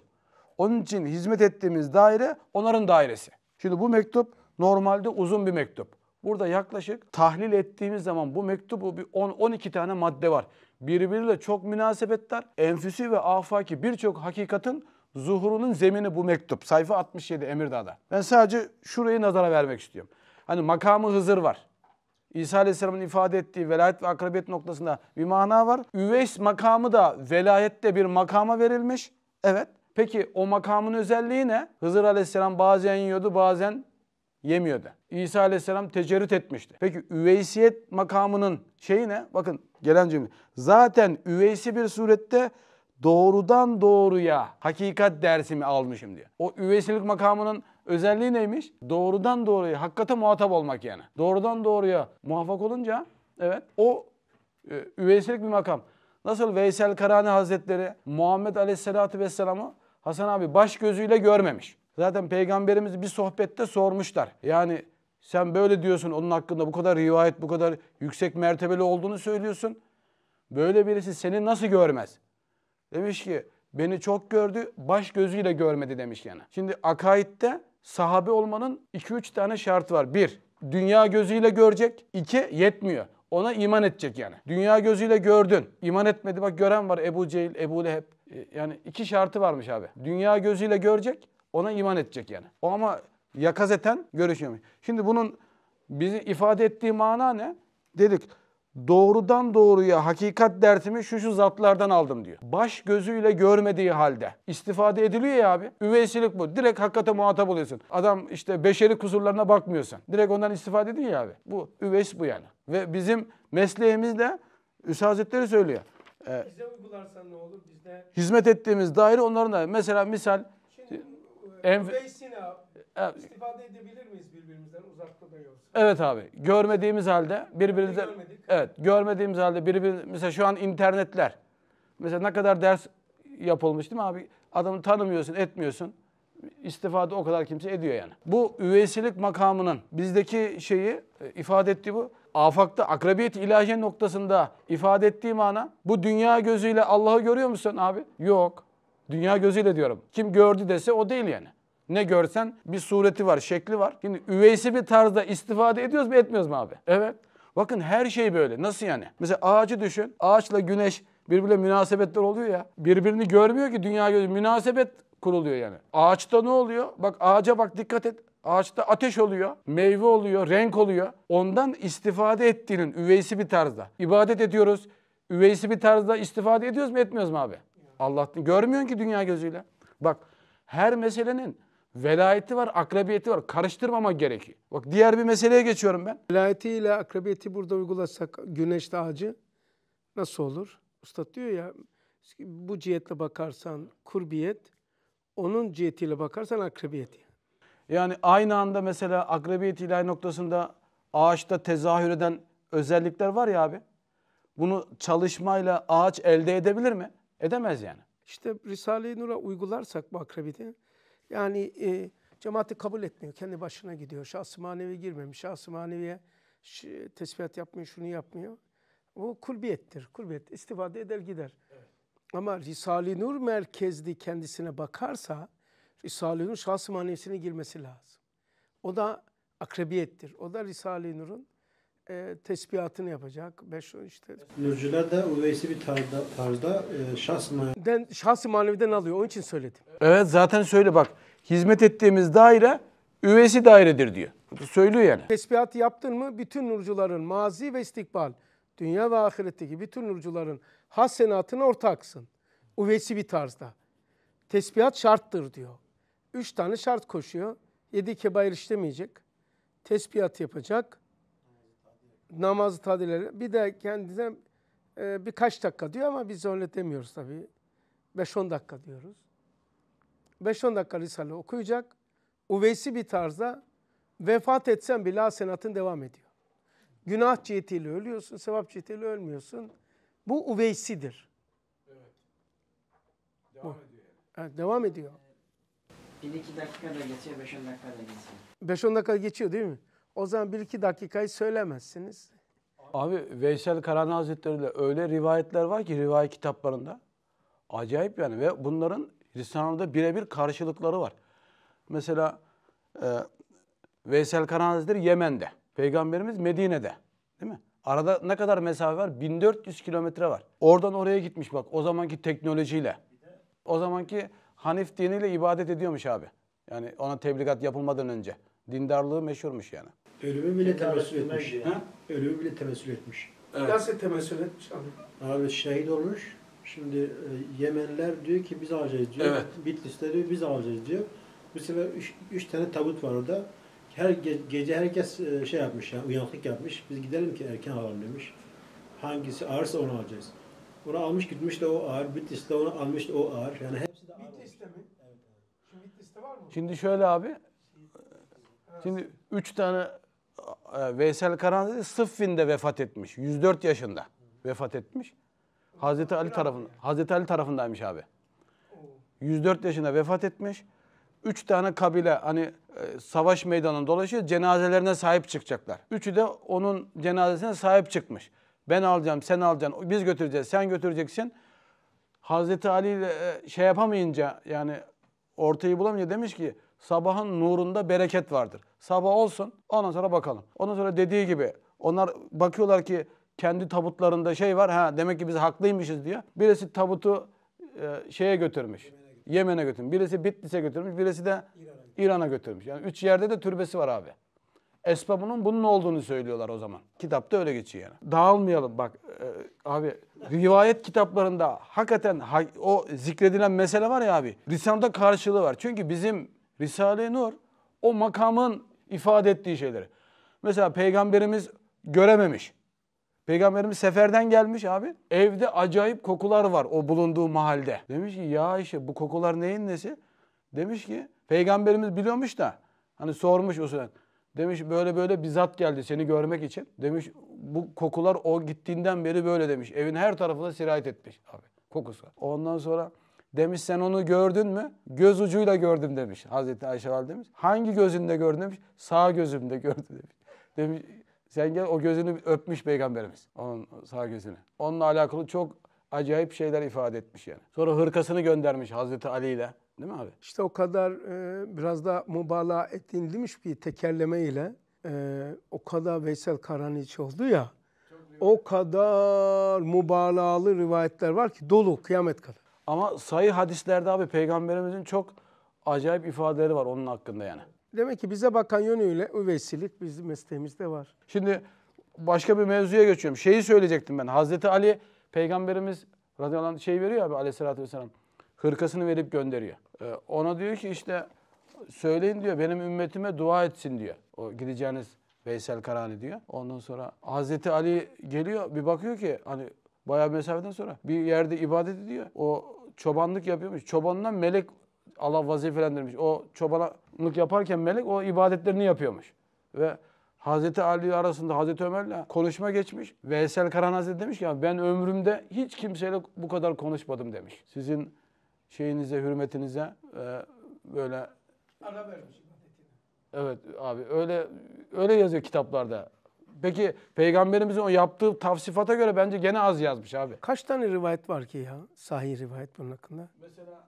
Onun için hizmet ettiğimiz daire onların dairesi. Şimdi bu mektup normalde uzun bir mektup. Burada yaklaşık tahlil ettiğimiz zaman bu mektubu bir 10-12 tane madde var birbiriyle çok münasebetler, enfüsi ve afaki birçok hakikatin zuhurunun zemini bu mektup. Sayfa 67 Emirdağ'da. Ben sadece şurayı nazara vermek istiyorum. Hani makamı Hızır var. İsa Aleyhisselam'ın ifade ettiği velayet ve akrabiyet noktasında bir mana var. Üveys makamı da velayette bir makama verilmiş. Evet. Peki o makamın özelliği ne? Hızır Aleyhisselam bazen yiyordu bazen Yemiyordu. İsa aleyhisselam tecerrüt etmişti. Peki üveysiyet makamının şeyi ne? Bakın gelen cümle. Zaten üveysi bir surette doğrudan doğruya hakikat dersimi almışım diyor. O üveysilik makamının özelliği neymiş? Doğrudan doğruya hakikate muhatap olmak yani. Doğrudan doğruya muvaffak olunca evet o e, üveysilik bir makam. Nasıl Veysel Karani Hazretleri Muhammed Aleyhisselatü Vesselam'ı Hasan abi baş gözüyle görmemiş. Zaten peygamberimiz bir sohbette sormuşlar. Yani sen böyle diyorsun onun hakkında bu kadar rivayet, bu kadar yüksek mertebeli olduğunu söylüyorsun. Böyle birisi seni nasıl görmez? Demiş ki beni çok gördü, baş gözüyle görmedi demiş yani. Şimdi akaidde sahabe olmanın 2-3 tane şart var. Bir, dünya gözüyle görecek. İki, yetmiyor. Ona iman edecek yani. Dünya gözüyle gördün. iman etmedi. Bak gören var Ebu Cehil, Ebu Leheb. Ee, yani iki şartı varmış abi. Dünya gözüyle görecek. Ona iman edecek yani. O ama yakazeten görüşüyor. Şimdi bunun bizi ifade ettiği mana ne? Dedik doğrudan doğruya hakikat dersimi şu şu zatlardan aldım diyor. Baş gözüyle görmediği halde istifade ediliyor ya abi. Üveysilik bu. Direkt hakikate muhatap oluyorsun. Adam işte beşeri kusurlarına bakmıyorsun. Direkt ondan istifade edin ya abi. Bu üveys bu yani. Ve bizim mesleğimiz de Üstad Hazretleri söylüyor. Ee, Bize uygularsan ne olur? Bizde... Hizmet ettiğimiz daire onların da. Mesela misal Enf e, istifade edebilir miyiz birbirimizden uzakta da yoksa? Evet abi. Görmediğimiz halde birbirimize görmedik. Evet, görmediğimiz halde birbirimize mesela şu an internetler. Mesela ne kadar ders yapılmış değil mi abi? Adamı tanımıyorsun, etmiyorsun. İstifade o kadar kimse ediyor yani. Bu üveysilik makamının bizdeki şeyi e, ifade ettiği bu afakta akrabiyet ilahiye noktasında ifade ettiği mana bu dünya gözüyle Allah'ı görüyor musun abi? Yok. Dünya gözüyle diyorum. Kim gördü dese o değil yani. Ne görsen bir sureti var, şekli var. Şimdi üveysi bir tarzda istifade ediyoruz mu etmiyoruz mu abi? Evet. Bakın her şey böyle. Nasıl yani? Mesela ağacı düşün. Ağaçla güneş birbirle münasebetler oluyor ya. Birbirini görmüyor ki dünya görüyor. Münasebet kuruluyor yani. Ağaçta ne oluyor? Bak ağaca bak dikkat et. Ağaçta ateş oluyor, meyve oluyor, renk oluyor. Ondan istifade ettiğinin üveysi bir tarzda. ibadet ediyoruz. Üveysi bir tarzda istifade ediyoruz mu etmiyoruz mu abi? Allah'tan görmüyorsun ki dünya gözüyle. Bak her meselenin Velayeti var, akrabiyeti var. Karıştırmamak gerekir. Bak diğer bir meseleye geçiyorum ben. Velayeti ile akrabiyeti burada uygulasak güneş ağacı nasıl olur? Usta diyor ya bu cihetle bakarsan kurbiyet, onun cihetiyle bakarsan akrabiyeti. Yani aynı anda mesela akrabiyet ilahi noktasında ağaçta tezahür eden özellikler var ya abi. Bunu çalışmayla ağaç elde edebilir mi? Edemez yani. İşte Risale-i Nur'a uygularsak bu akrabiyeti yani e, cemaati kabul etmiyor. Kendi başına gidiyor. Şahsı manevi girmemiş. Şahsı maneviye tesbihat yapmıyor, şunu yapmıyor. Bu kulbiyettir. Kulbiyet istifade eder gider. Evet. Ama Risale-i Nur merkezli kendisine bakarsa Risale-i Nur şahsı maneviyesine girmesi lazım. O da akrebiyettir. O da Risale-i Nur'un e, tesbihatını yapacak. Beş işte. Nurcular da uveysi bir tarzda, tarzda e, şahs maneviden, şahsi maneviden alıyor. Onun için söyledim. Evet zaten söyle bak. Hizmet ettiğimiz daire üvesi dairedir diyor. Söylüyor yani. Tesbihatı yaptın mı bütün nurcuların mazi ve istikbal, dünya ve ahiretteki bütün nurcuların hasenatına ortaksın. Uveysi bir tarzda. Tesbihat şarttır diyor. Üç tane şart koşuyor. Yedi kebair işlemeyecek. Tesbihat yapacak Namazı tadileri. Bir de kendine e, birkaç dakika diyor ama biz öyle demiyoruz tabii. 5-10 dakika diyoruz. 5-10 dakika Risale okuyacak. Uveysi bir tarzda vefat etsen bile senatın devam ediyor. Günah cihetiyle ölüyorsun, sevap cihetiyle ölmüyorsun. Bu uveysidir. Devam ediyor. Evet, devam ediyor. 1-2 dakika da geçiyor, beş-on dakika da geçiyor. Beş-on dakika geçiyor değil mi? O zaman bir iki dakikayı söylemezsiniz. Abi Veysel Karani Hazretleri öyle rivayetler var ki rivayet kitaplarında. Acayip yani ve bunların Hristiyanlarda birebir karşılıkları var. Mesela e, Veysel Karani Hazretleri Yemen'de, Peygamberimiz Medine'de değil mi? Arada ne kadar mesafe var? 1400 kilometre var. Oradan oraya gitmiş bak o zamanki teknolojiyle. O zamanki Hanif diniyle ibadet ediyormuş abi. Yani ona tebligat yapılmadan önce. Dindarlığı meşhurmuş yani. Ölümü bile temessül etmiş. Yani. Ölümü bile temessül etmiş. Evet. Nasıl temessül etmiş abi? Abi şehit olmuş. Şimdi e, Yemenler diyor ki biz alacağız diyor. Evet. Bitlis'te diyor biz alacağız diyor. Bu sefer üç, üç tane tabut var orada. Her ge gece herkes e, şey yapmış yani uyanıklık yapmış. Biz gidelim ki erken alalım demiş. Hangisi ağırsa onu alacağız. Onu almış gitmiş de o ağır. Bitlis'te onu almış da o ağır. Yani hepsi de ağır. Bitlis'te mi? Evet. Şimdi Bitlis'te var mı? Şimdi şöyle abi. Şimdi üç tane e, Veysel Karahanzade Sıffin'de vefat etmiş. 104 yaşında vefat etmiş. Hazreti Ali tarafında Hazreti Ali tarafındaymış abi. 104 yaşında vefat etmiş. üç tane kabile hani e, savaş meydanında dolaşıyor. Cenazelerine sahip çıkacaklar. Üçü de onun cenazesine sahip çıkmış. Ben alacağım, sen alacaksın, biz götüreceğiz, sen götüreceksin. Hazreti Ali ile e, şey yapamayınca yani ortayı bulamayınca demiş ki Sabahın nurunda bereket vardır. Sabah olsun ondan sonra bakalım. Ondan sonra dediği gibi onlar bakıyorlar ki kendi tabutlarında şey var. Ha demek ki biz haklıymışız diyor. Birisi tabutu e, şeye götürmüş. Yemen'e götürmüş. Birisi Bitlis'e götürmüş. Birisi de İran'a götürmüş. Yani üç yerde de türbesi var abi. Esbabının bunun olduğunu söylüyorlar o zaman. Kitapta öyle geçiyor yani. Dağılmayalım bak e, abi rivayet kitaplarında hakikaten ha, o zikredilen mesele var ya abi. Risale'de karşılığı var. Çünkü bizim Risale-i Nur o makamın ifade ettiği şeyleri. Mesela peygamberimiz görememiş. Peygamberimiz seferden gelmiş abi. Evde acayip kokular var o bulunduğu mahalde. Demiş ki ya işte bu kokular neyin nesi? Demiş ki peygamberimiz biliyormuş da hani sormuş usulen. Demiş böyle böyle bizzat geldi seni görmek için. Demiş bu kokular o gittiğinden beri böyle demiş. Evin her tarafına sirayet etmiş abi kokusu. Ondan sonra Demiş sen onu gördün mü? Göz ucuyla gördüm demiş Hazreti Ayşe validemiz. Hangi gözünde gördün demiş. Sağ gözümde gördüm demiş. Demiş sen gel o gözünü öpmüş peygamberimiz. Onun sağ gözünü. Onunla alakalı çok acayip şeyler ifade etmiş yani. Sonra hırkasını göndermiş Hazreti Ali ile. Değil mi abi? İşte o kadar e, biraz da mübalağa ettirilmiş bir tekerleme ile e, o kadar Veysel Karaniç oldu ya. O kadar mübalağalı rivayetler var ki dolu kıyamet kadar. Ama sayı hadislerde abi peygamberimizin çok acayip ifadeleri var onun hakkında yani. Demek ki bize bakan yönüyle üveysilik bizim mesleğimizde var. Şimdi başka bir mevzuya geçiyorum. Şeyi söyleyecektim ben. Hazreti Ali peygamberimiz radıyallahu anh şey veriyor abi aleyhissalatü vesselam. Hırkasını verip gönderiyor. Ee, ona diyor ki işte söyleyin diyor benim ümmetime dua etsin diyor. O gideceğiniz Veysel Karani diyor. Ondan sonra Hazreti Ali geliyor bir bakıyor ki hani bayağı bir mesafeden sonra bir yerde ibadet ediyor. O çobanlık yapıyormuş. Çobanına melek Allah vazifelendirmiş. O çobanlık yaparken melek o ibadetlerini yapıyormuş. Ve Hazreti Ali arasında Hazreti Ömer'le konuşma geçmiş. Veysel Karan Hazretleri demiş ki ben ömrümde hiç kimseyle bu kadar konuşmadım demiş. Sizin şeyinize, hürmetinize e, böyle... Ara vermiş. Evet abi öyle öyle yazıyor kitaplarda. Peki peygamberimizin o yaptığı tavsifata göre bence gene az yazmış abi. Kaç tane rivayet var ki ya? Sahih rivayet bunun hakkında. Mesela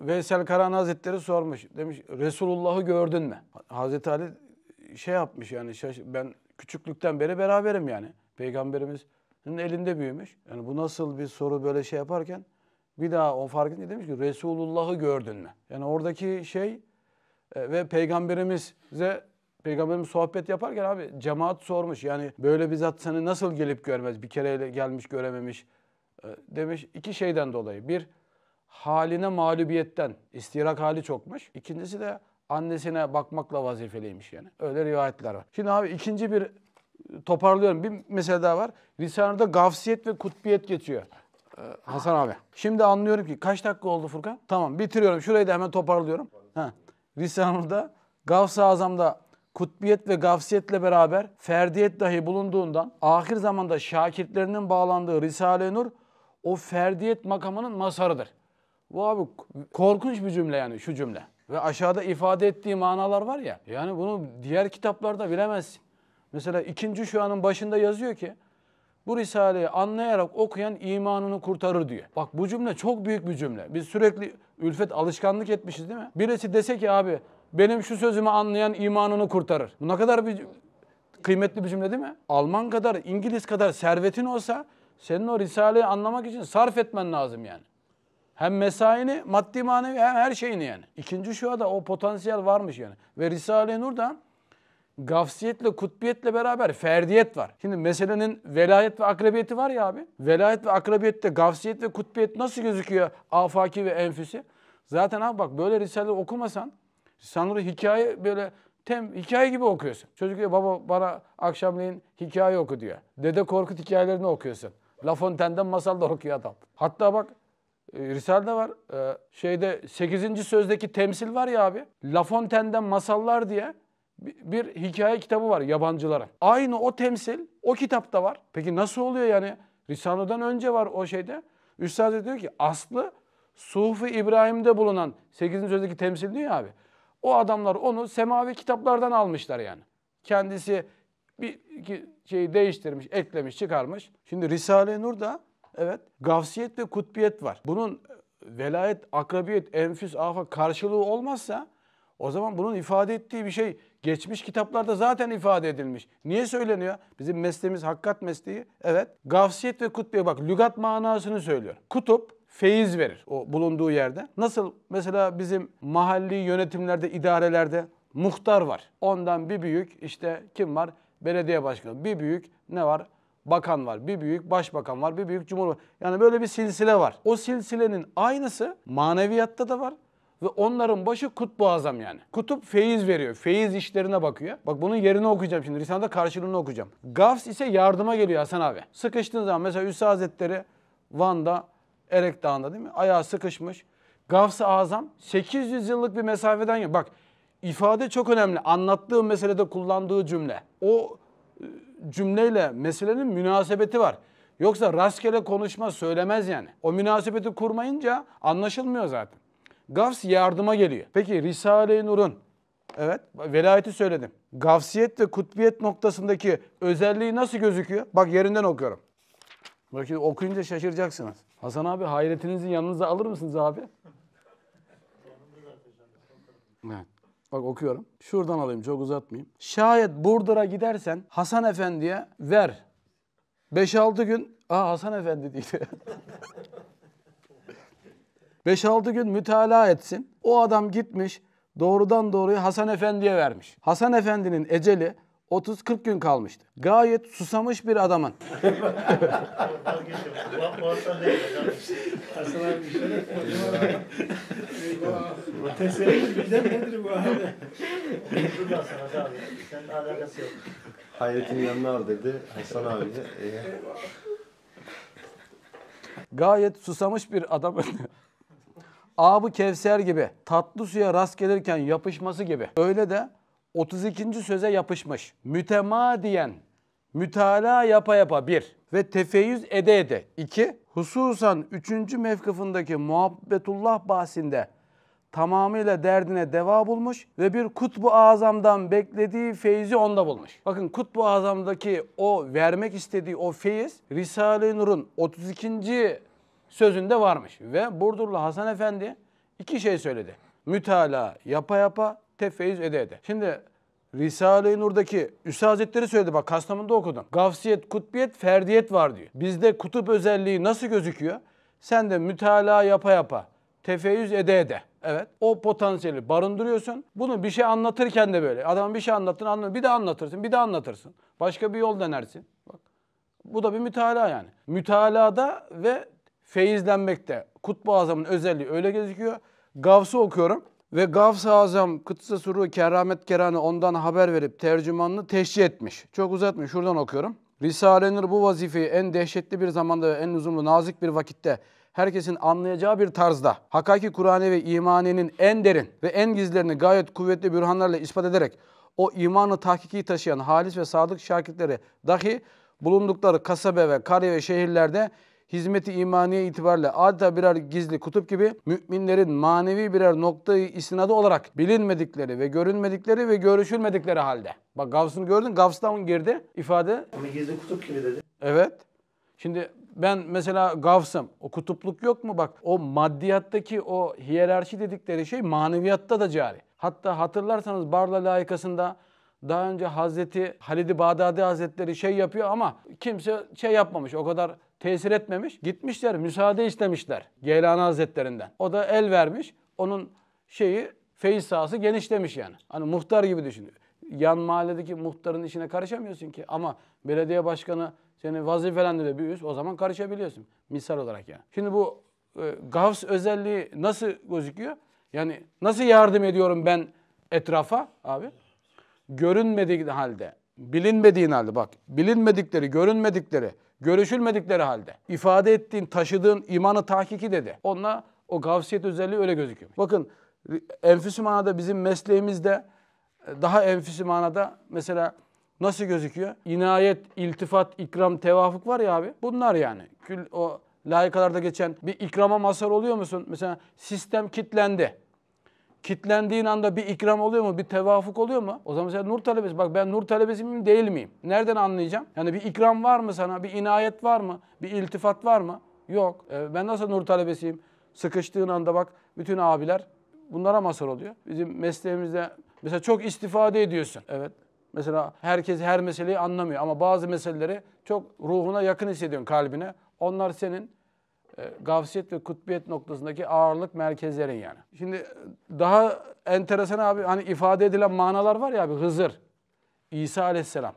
Veysel Karan Hazretleri sormuş. Demiş Resulullah'ı gördün mü? Hazreti Ali şey yapmış yani ben küçüklükten beri beraberim yani. Peygamberimizin elinde büyümüş. Yani bu nasıl bir soru böyle şey yaparken bir daha o fark demiş ki Resulullah'ı gördün mü? Yani oradaki şey e, ve peygamberimize Peygamberimiz sohbet yaparken abi cemaat sormuş. Yani böyle bir zat seni nasıl gelip görmez? Bir kere gelmiş görememiş. Ee, demiş iki şeyden dolayı. Bir haline mağlubiyetten istirak hali çokmuş. İkincisi de annesine bakmakla vazifeliymiş yani. Öyle rivayetler var. Şimdi abi ikinci bir e, toparlıyorum. Bir mesele daha var. Risale'de gafsiyet ve kutbiyet geçiyor. Ee, Hasan abi. Şimdi anlıyorum ki kaç dakika oldu Furkan? Tamam bitiriyorum. Şurayı da hemen toparlıyorum. Ha. Risale'de Gavs-ı Azam'da kutbiyet ve gafsiyetle beraber ferdiyet dahi bulunduğundan ahir zamanda şakirtlerinin bağlandığı Risale-i Nur o ferdiyet makamının masarıdır. Bu abi korkunç bir cümle yani şu cümle. Ve aşağıda ifade ettiği manalar var ya yani bunu diğer kitaplarda bilemezsin. Mesela ikinci şu anın başında yazıyor ki bu Risale'yi anlayarak okuyan imanını kurtarır diyor. Bak bu cümle çok büyük bir cümle. Biz sürekli ülfet alışkanlık etmişiz değil mi? Birisi dese ki abi benim şu sözümü anlayan imanını kurtarır. Bu ne kadar bir kıymetli bir cümle değil mi? Alman kadar, İngiliz kadar servetin olsa senin o Risale'yi anlamak için sarf etmen lazım yani. Hem mesaini, maddi manevi hem her şeyini yani. İkinci şu da o potansiyel varmış yani. Ve Risale-i Nur'da gafsiyetle, kutbiyetle beraber ferdiyet var. Şimdi meselenin velayet ve akrabiyeti var ya abi. Velayet ve akrabiyette gafsiyet ve kutbiyet nasıl gözüküyor afaki ve enfüsi? Zaten abi bak böyle risaleyi okumasan Sanırım hikaye böyle tem hikaye gibi okuyorsun. Çocuk diyor baba bana akşamleyin hikaye oku diyor. Dede Korkut hikayelerini okuyorsun. La Fontaine'den masal da okuyor adam. Hatta bak e, Risale'de var. Ee, şeyde 8. sözdeki temsil var ya abi. La Fontaine'den masallar diye bir hikaye kitabı var yabancılara. Aynı o temsil o kitapta var. Peki nasıl oluyor yani? Risale'den önce var o şeyde. Üstad diyor ki aslı Sufi İbrahim'de bulunan 8. sözdeki temsil diyor ya abi. O adamlar onu semavi kitaplardan almışlar yani. Kendisi bir şeyi değiştirmiş, eklemiş, çıkarmış. Şimdi Risale-i Nur'da evet gavsiyet ve kutbiyet var. Bunun velayet, akrabiyet, enfüs, afa karşılığı olmazsa o zaman bunun ifade ettiği bir şey geçmiş kitaplarda zaten ifade edilmiş. Niye söyleniyor? Bizim mesleğimiz hakkat mesleği. Evet. gafsiyet ve kutbiye bak lügat manasını söylüyor. Kutup feyiz verir o bulunduğu yerde. Nasıl mesela bizim mahalli yönetimlerde, idarelerde muhtar var. Ondan bir büyük işte kim var? Belediye başkanı. Bir büyük ne var? bakan var, bir büyük başbakan var, bir büyük cumhurbaşkanı. Yani böyle bir silsile var. O silsilenin aynısı maneviyatta da var. Ve onların başı kutbu azam yani. Kutup feyiz veriyor. Feyiz işlerine bakıyor. Bak bunun yerini okuyacağım şimdi. Risale'de karşılığını okuyacağım. gafs ise yardıma geliyor Hasan abi. Sıkıştığın zaman mesela Üssü Hazretleri Van'da Erek Dağı'nda değil mi? Ayağı sıkışmış. Gavs-ı Azam 800 yıllık bir mesafeden yok. Bak ifade çok önemli. Anlattığı meselede kullandığı cümle. O e, cümleyle meselenin münasebeti var. Yoksa rastgele konuşma söylemez yani. O münasebeti kurmayınca anlaşılmıyor zaten. Gavs yardıma geliyor. Peki Risale-i Nur'un evet velayeti söyledim. Gavsiyet ve kutbiyet noktasındaki özelliği nasıl gözüküyor? Bak yerinden okuyorum. Bakın okuyunca şaşıracaksınız. Hasan abi hayretinizi yanınıza alır mısınız abi? Evet. Bak okuyorum. Şuradan alayım çok uzatmayayım. Şayet Burdur'a gidersen Hasan Efendi'ye ver. 5-6 gün, aa Hasan Efendi değil. 5-6 gün mütalaa etsin. O adam gitmiş doğrudan doğruya Hasan Efendi'ye vermiş. Hasan Efendi'nin eceli 30-40 gün kalmıştı. Gayet susamış bir adamın. Hayret'in yanına al dedi Hasan abi. De, e... Gayet susamış bir adam. Abi Kevser gibi tatlı suya rast gelirken yapışması gibi. Öyle de 32. söze yapışmış. Mütemadiyen, mütala yapa yapa bir ve tefeyyüz ede ede iki. Hususan 3. mevkıfındaki muhabbetullah bahsinde tamamıyla derdine deva bulmuş ve bir kutbu azamdan beklediği feyzi onda bulmuş. Bakın kutbu azamdaki o vermek istediği o feyiz Risale-i Nur'un 32. sözünde varmış. Ve Burdurlu Hasan Efendi iki şey söyledi. Mütala yapa yapa tefeyiz ede ede. Şimdi Risale-i Nur'daki Üsü Hazretleri söyledi bak Kastamonu'da okudum. Gafsiyet, kutbiyet, ferdiyet var diyor. Bizde kutup özelliği nasıl gözüküyor? Sen de mütala yapa yapa, tefeyyüz ede ede. Evet. O potansiyeli barındırıyorsun. Bunu bir şey anlatırken de böyle. Adam bir şey anlattın anlamıyor. Bir de anlatırsın, bir de anlatırsın. Başka bir yol denersin. Bak. Bu da bir mütala yani. Mütalada ve feyizlenmekte. Kutbu Azam'ın özelliği öyle gözüküyor. Gavs'ı okuyorum. Ve Gavs-ı Azam Kıtsa Suru Keramet Kerane ondan haber verip tercümanını teşcih etmiş. Çok uzatmış şuradan okuyorum. Risale-i bu vazifeyi en dehşetli bir zamanda ve en uzunlu nazik bir vakitte herkesin anlayacağı bir tarzda hakiki Kur'an'ı ve imanenin en derin ve en gizlerini gayet kuvvetli bürhanlarla ispat ederek o imanı tahkiki taşıyan halis ve sadık şakirtleri dahi bulundukları kasabe ve kare ve şehirlerde hizmeti imaniye itibariyle adeta birer gizli kutup gibi müminlerin manevi birer noktayı isnadı olarak bilinmedikleri ve görünmedikleri ve görüşülmedikleri halde. Bak Gavs'ını gördün Gavs'tan girdi ifade. Ama gizli kutup gibi dedi. Evet. Şimdi ben mesela Gavs'ım. O kutupluk yok mu? Bak o maddiyattaki o hiyerarşi dedikleri şey maneviyatta da cari. Hatta hatırlarsanız Barla layıkasında daha önce Hazreti Halid-i Bağdadi Hazretleri şey yapıyor ama kimse şey yapmamış. O kadar tesir etmemiş. Gitmişler müsaade istemişler Geylani Hazretlerinden. O da el vermiş. Onun şeyi feyiz sahası genişlemiş yani. Hani muhtar gibi düşün. Yan mahalledeki muhtarın işine karışamıyorsun ki. Ama belediye başkanı seni vazifelendiriyor bir üst o zaman karışabiliyorsun. Misal olarak yani. Şimdi bu e, Gavs özelliği nasıl gözüküyor? Yani nasıl yardım ediyorum ben etrafa abi? Görünmediği halde bilinmediğin halde bak bilinmedikleri, görünmedikleri, görüşülmedikleri halde ifade ettiğin, taşıdığın imanı tahkiki dedi. Onunla o gavsiyet özelliği öyle gözüküyor. Bakın enfüsü manada bizim mesleğimizde e, daha enfüsü manada mesela nasıl gözüküyor? İnayet, iltifat, ikram, tevafuk var ya abi. Bunlar yani. Kül, o layıkalarda geçen bir ikrama mazhar oluyor musun? Mesela sistem kitlendi kitlendiğin anda bir ikram oluyor mu? Bir tevafuk oluyor mu? O zaman sen nur talebesi. Bak ben nur talebesi miyim değil miyim? Nereden anlayacağım? Yani bir ikram var mı sana? Bir inayet var mı? Bir iltifat var mı? Yok. E, ben nasıl nur talebesiyim? Sıkıştığın anda bak bütün abiler bunlara masal oluyor. Bizim mesleğimizde mesela çok istifade ediyorsun. Evet. Mesela herkes her meseleyi anlamıyor ama bazı meseleleri çok ruhuna yakın hissediyorsun kalbine. Onlar senin e, gavsiyet ve kutbiyet noktasındaki ağırlık merkezlerin yani. Şimdi e, daha enteresan abi hani ifade edilen manalar var ya abi Hızır, İsa aleyhisselam.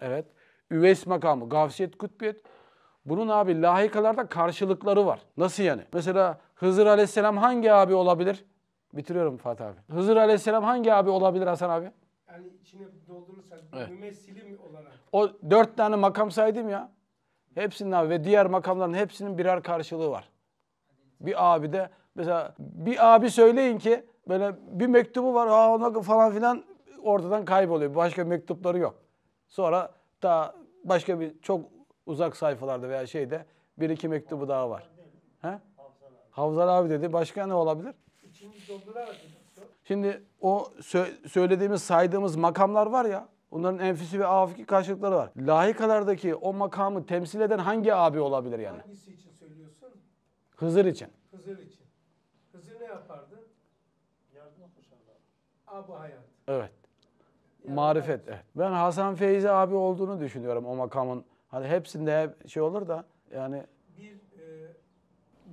Evet. Üveys makamı, gavsiyet, kutbiyet. Bunun abi lahikalarda karşılıkları var. Nasıl yani? Mesela Hızır aleyhisselam hangi abi olabilir? Bitiriyorum Fatih abi. Hızır aleyhisselam hangi abi olabilir Hasan abi? Yani içine doldurursak evet. mümessilim olarak. O dört tane makam saydım ya. Hepsinin abi ve diğer makamların hepsinin birer karşılığı var. Bir abi de mesela bir abi söyleyin ki böyle bir mektubu var ona falan filan ortadan kayboluyor. Başka mektupları yok. Sonra daha başka bir çok uzak sayfalarda veya şeyde bir iki mektubu daha var. He? Havzal abi dedi. Başka ne olabilir? Şimdi o sö- söylediğimiz, saydığımız makamlar var ya, Onların enfüsü ve afiki karşılıkları var. Lahikalardaki o makamı temsil eden hangi abi olabilir yani? Hangisi için söylüyorsun? Hızır için. Hızır için. Hızır ne yapardı? Yardım koşarlardı. Abi hayat. Evet. Yani Marifet. Evet. Ben Hasan Feyzi abi olduğunu düşünüyorum o makamın. Hani hepsinde şey olur da yani. Bir e,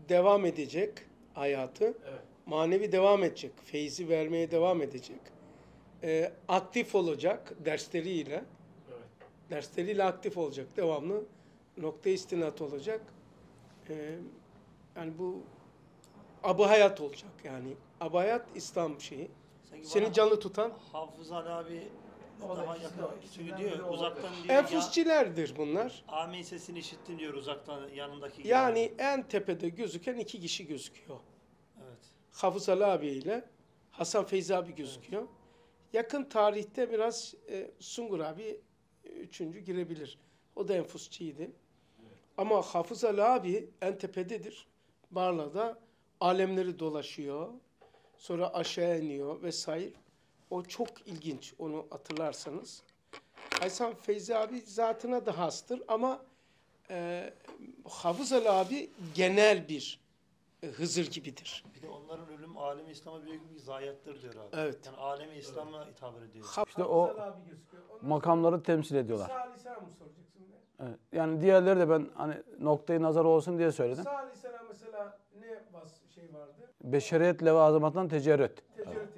devam edecek hayatı. Evet. Manevi devam edecek. Feyzi vermeye devam edecek e, aktif olacak dersleriyle. Evet. Dersleriyle aktif olacak. Devamlı nokta istinat olacak. E, yani bu abu hayat olacak yani. Abu hayat İslam şeyi. Sanki Seni canlı tutan. Hafızan abi Çünkü diyor uzaktan diyor. Enfusçilerdir bunlar. Amin sesini işittim diyor uzaktan yanındaki. Yani gibi. en tepede gözüken iki kişi gözüküyor. Evet. Hafız Ali abi ile Hasan Feyzi abi gözüküyor. Evet. Yakın tarihte biraz e, Sungur abi e, üçüncü girebilir. O da enfusçiydi. Evet. Ama Hafız Ali abi en tepededir. Barla'da alemleri dolaşıyor. Sonra aşağı iniyor vesaire. O çok ilginç onu hatırlarsanız. Aysan Feyzi abi zatına da hastır ama e, Hafız Ali abi genel bir e, Hızır gibidir. Bir de onların ölüm alemi İslam'a büyük bir zayiattır diyor abi. Evet. Yani alemi İslam'a evet. hitap ediyor. İşte o makamları temsil ediyorlar. Sağ Aleyhisselam mı soracaksın? Evet. Yani diğerleri de ben hani noktayı nazar olsun diye söyledim. Sağ Aleyhisselam mesela ne bas şey vardı? Beşeriyet levazımatından tecerrüt. Tecerrüt evet.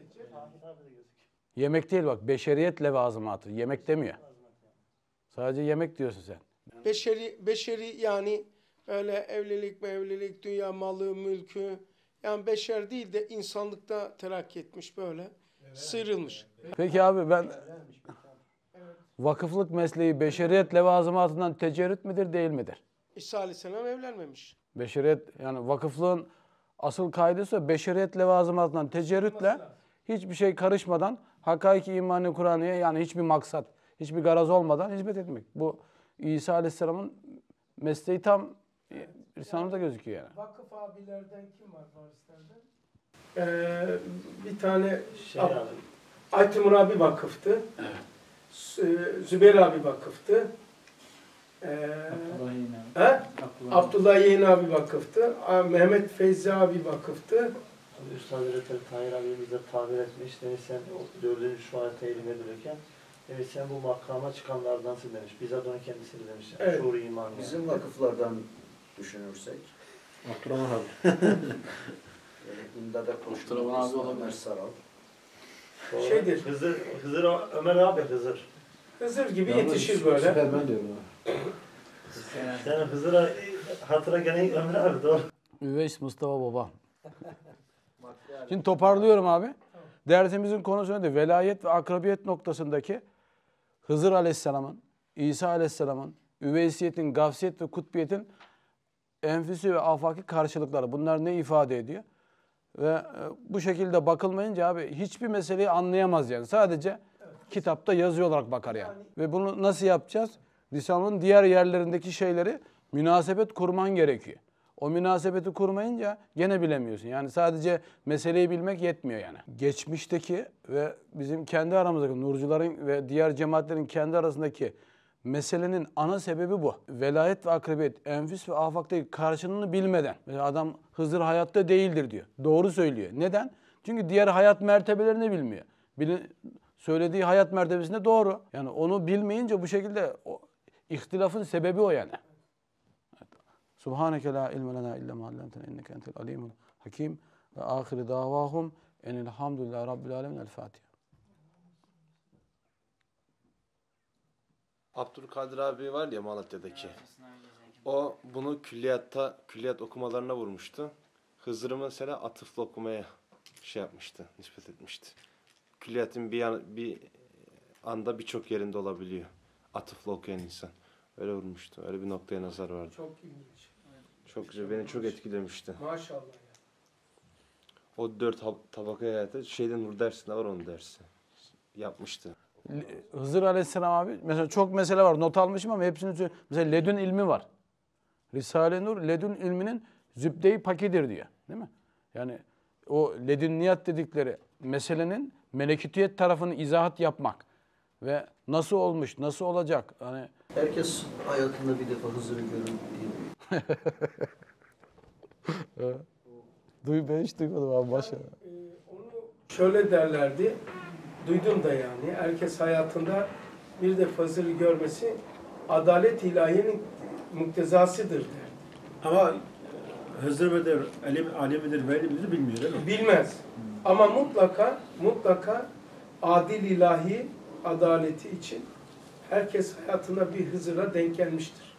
Yemek değil bak beşeriyet levazımatı. Yemek demiyor. Sadece yemek diyorsun sen. Beşeri, beşeri yani Öyle evlilik evlilik dünya malı, mülkü. Yani beşer değil de insanlıkta terakki etmiş böyle. Sıyrılmış. Peki abi ben vakıflık mesleği beşeriyet levazımatından tecerrüt midir değil midir? İsa Aleyhisselam evlenmemiş. Beşeriyet yani vakıflığın asıl kaydısı beşeriyet levazımatından tecerrütle hiçbir şey karışmadan hakaiki imanı Kur'an'ya yani hiçbir maksat, hiçbir garaz olmadan hizmet etmek. Bu İsa Aleyhisselam'ın mesleği tam Evet. Risale'de yani, gözüküyor yani. Vakıf abilerden kim var varislerden? Ee, bir tane şey ab, Aytimur abi vakıftı. Evet. E, Zübeyir abi vakıftı. Ee, Abdullah Yeğen abi. He? Abdullah, Abdullah abi vakıftı. Mehmet Feyzi abi vakıftı. Abi Üstad Hazretleri Tahir abimiz de tabir etmiş. Demiş sen o dördüncü şuarete eline dönüken Evet sen bu makama çıkanlardansın demiş. Bizzat onun kendisini demiş. Evet. Şuur iman. Yani. Bizim vakıflardan düşünürsek. Abdurrahman abi. Bunda da koşulmaz Ömer Saral. Şeydir. Hızır, Hızır, Ömer abi Hızır. Hızır gibi Yalnız yetişir böyle. Süpermen diyorum abi. Yani Hızır'a hatıra gelen Ömer abi doğru. Üveys Mustafa Baba. Şimdi toparlıyorum abi. Dersimizin konusu nedir? Velayet ve akrabiyet noktasındaki Hızır Aleyhisselam'ın, İsa Aleyhisselam'ın, üveysiyetin, gafsiyet ve kutbiyetin enfüsi ve afaki karşılıkları bunlar ne ifade ediyor? Ve e, bu şekilde bakılmayınca abi hiçbir meseleyi anlayamaz yani. Sadece kitapta yazı olarak bakar yani. Ve bunu nasıl yapacağız? Risalın diğer yerlerindeki şeyleri münasebet kurman gerekiyor. O münasebeti kurmayınca gene bilemiyorsun. Yani sadece meseleyi bilmek yetmiyor yani. Geçmişteki ve bizim kendi aramızdaki nurcuların ve diğer cemaatlerin kendi arasındaki Meselenin ana sebebi bu. Velayet ve akrabiyet, enfüs ve afaktaki karşılığını bilmeden. adam Hızır hayatta değildir diyor. Doğru söylüyor. Neden? Çünkü diğer hayat mertebelerini bilmiyor. Bilin, söylediği hayat mertebesinde doğru. Yani onu bilmeyince bu şekilde o, ihtilafın sebebi o yani. Subhaneke la ilme lena illa ma allamtena inneke entel alimul hakim ve ahire davahum enilhamdülillahi rabbil alemin el Fatiha. Abdülkadir abi var ya Malatya'daki. O bunu külliyatta, külliyat okumalarına vurmuştu. Hızır'ı mesela atıfla okumaya şey yapmıştı, nispet etmişti. Külliyatın bir, yan, bir anda birçok yerinde olabiliyor. Atıfla okuyan insan. Öyle vurmuştu. Öyle bir noktaya nazar vardı. Çok ilginç. Çok güzel. Beni çok etkilemişti. Maşallah ya. O dört tabaka hayatı şeyden Nur dersinde var onun dersi. Yapmıştı. Hızır Aleyhisselam abi mesela çok mesele var not almışım ama hepsini mesela ledün ilmi var. Risale-i Nur ledün ilminin zübdeyi pakidir diyor. Değil mi? Yani o niyat dedikleri meselenin melekütiyet tarafını izahat yapmak ve nasıl olmuş, nasıl olacak? Hani herkes hayatında bir defa Hızır'ı görür diye. Duy ben hiç duymadım abi başa. Yani, e, onu şöyle derlerdi duydum da yani. Herkes hayatında bir de fazıl görmesi adalet ilahiyenin muktezasıdır der. Ama e, Hızır Bey'dir, alim, alimidir, velimizi bilmiyor değil mi? Bilmez. Hmm. Ama mutlaka, mutlaka adil ilahi adaleti için herkes hayatına bir Hızır'a denk gelmiştir.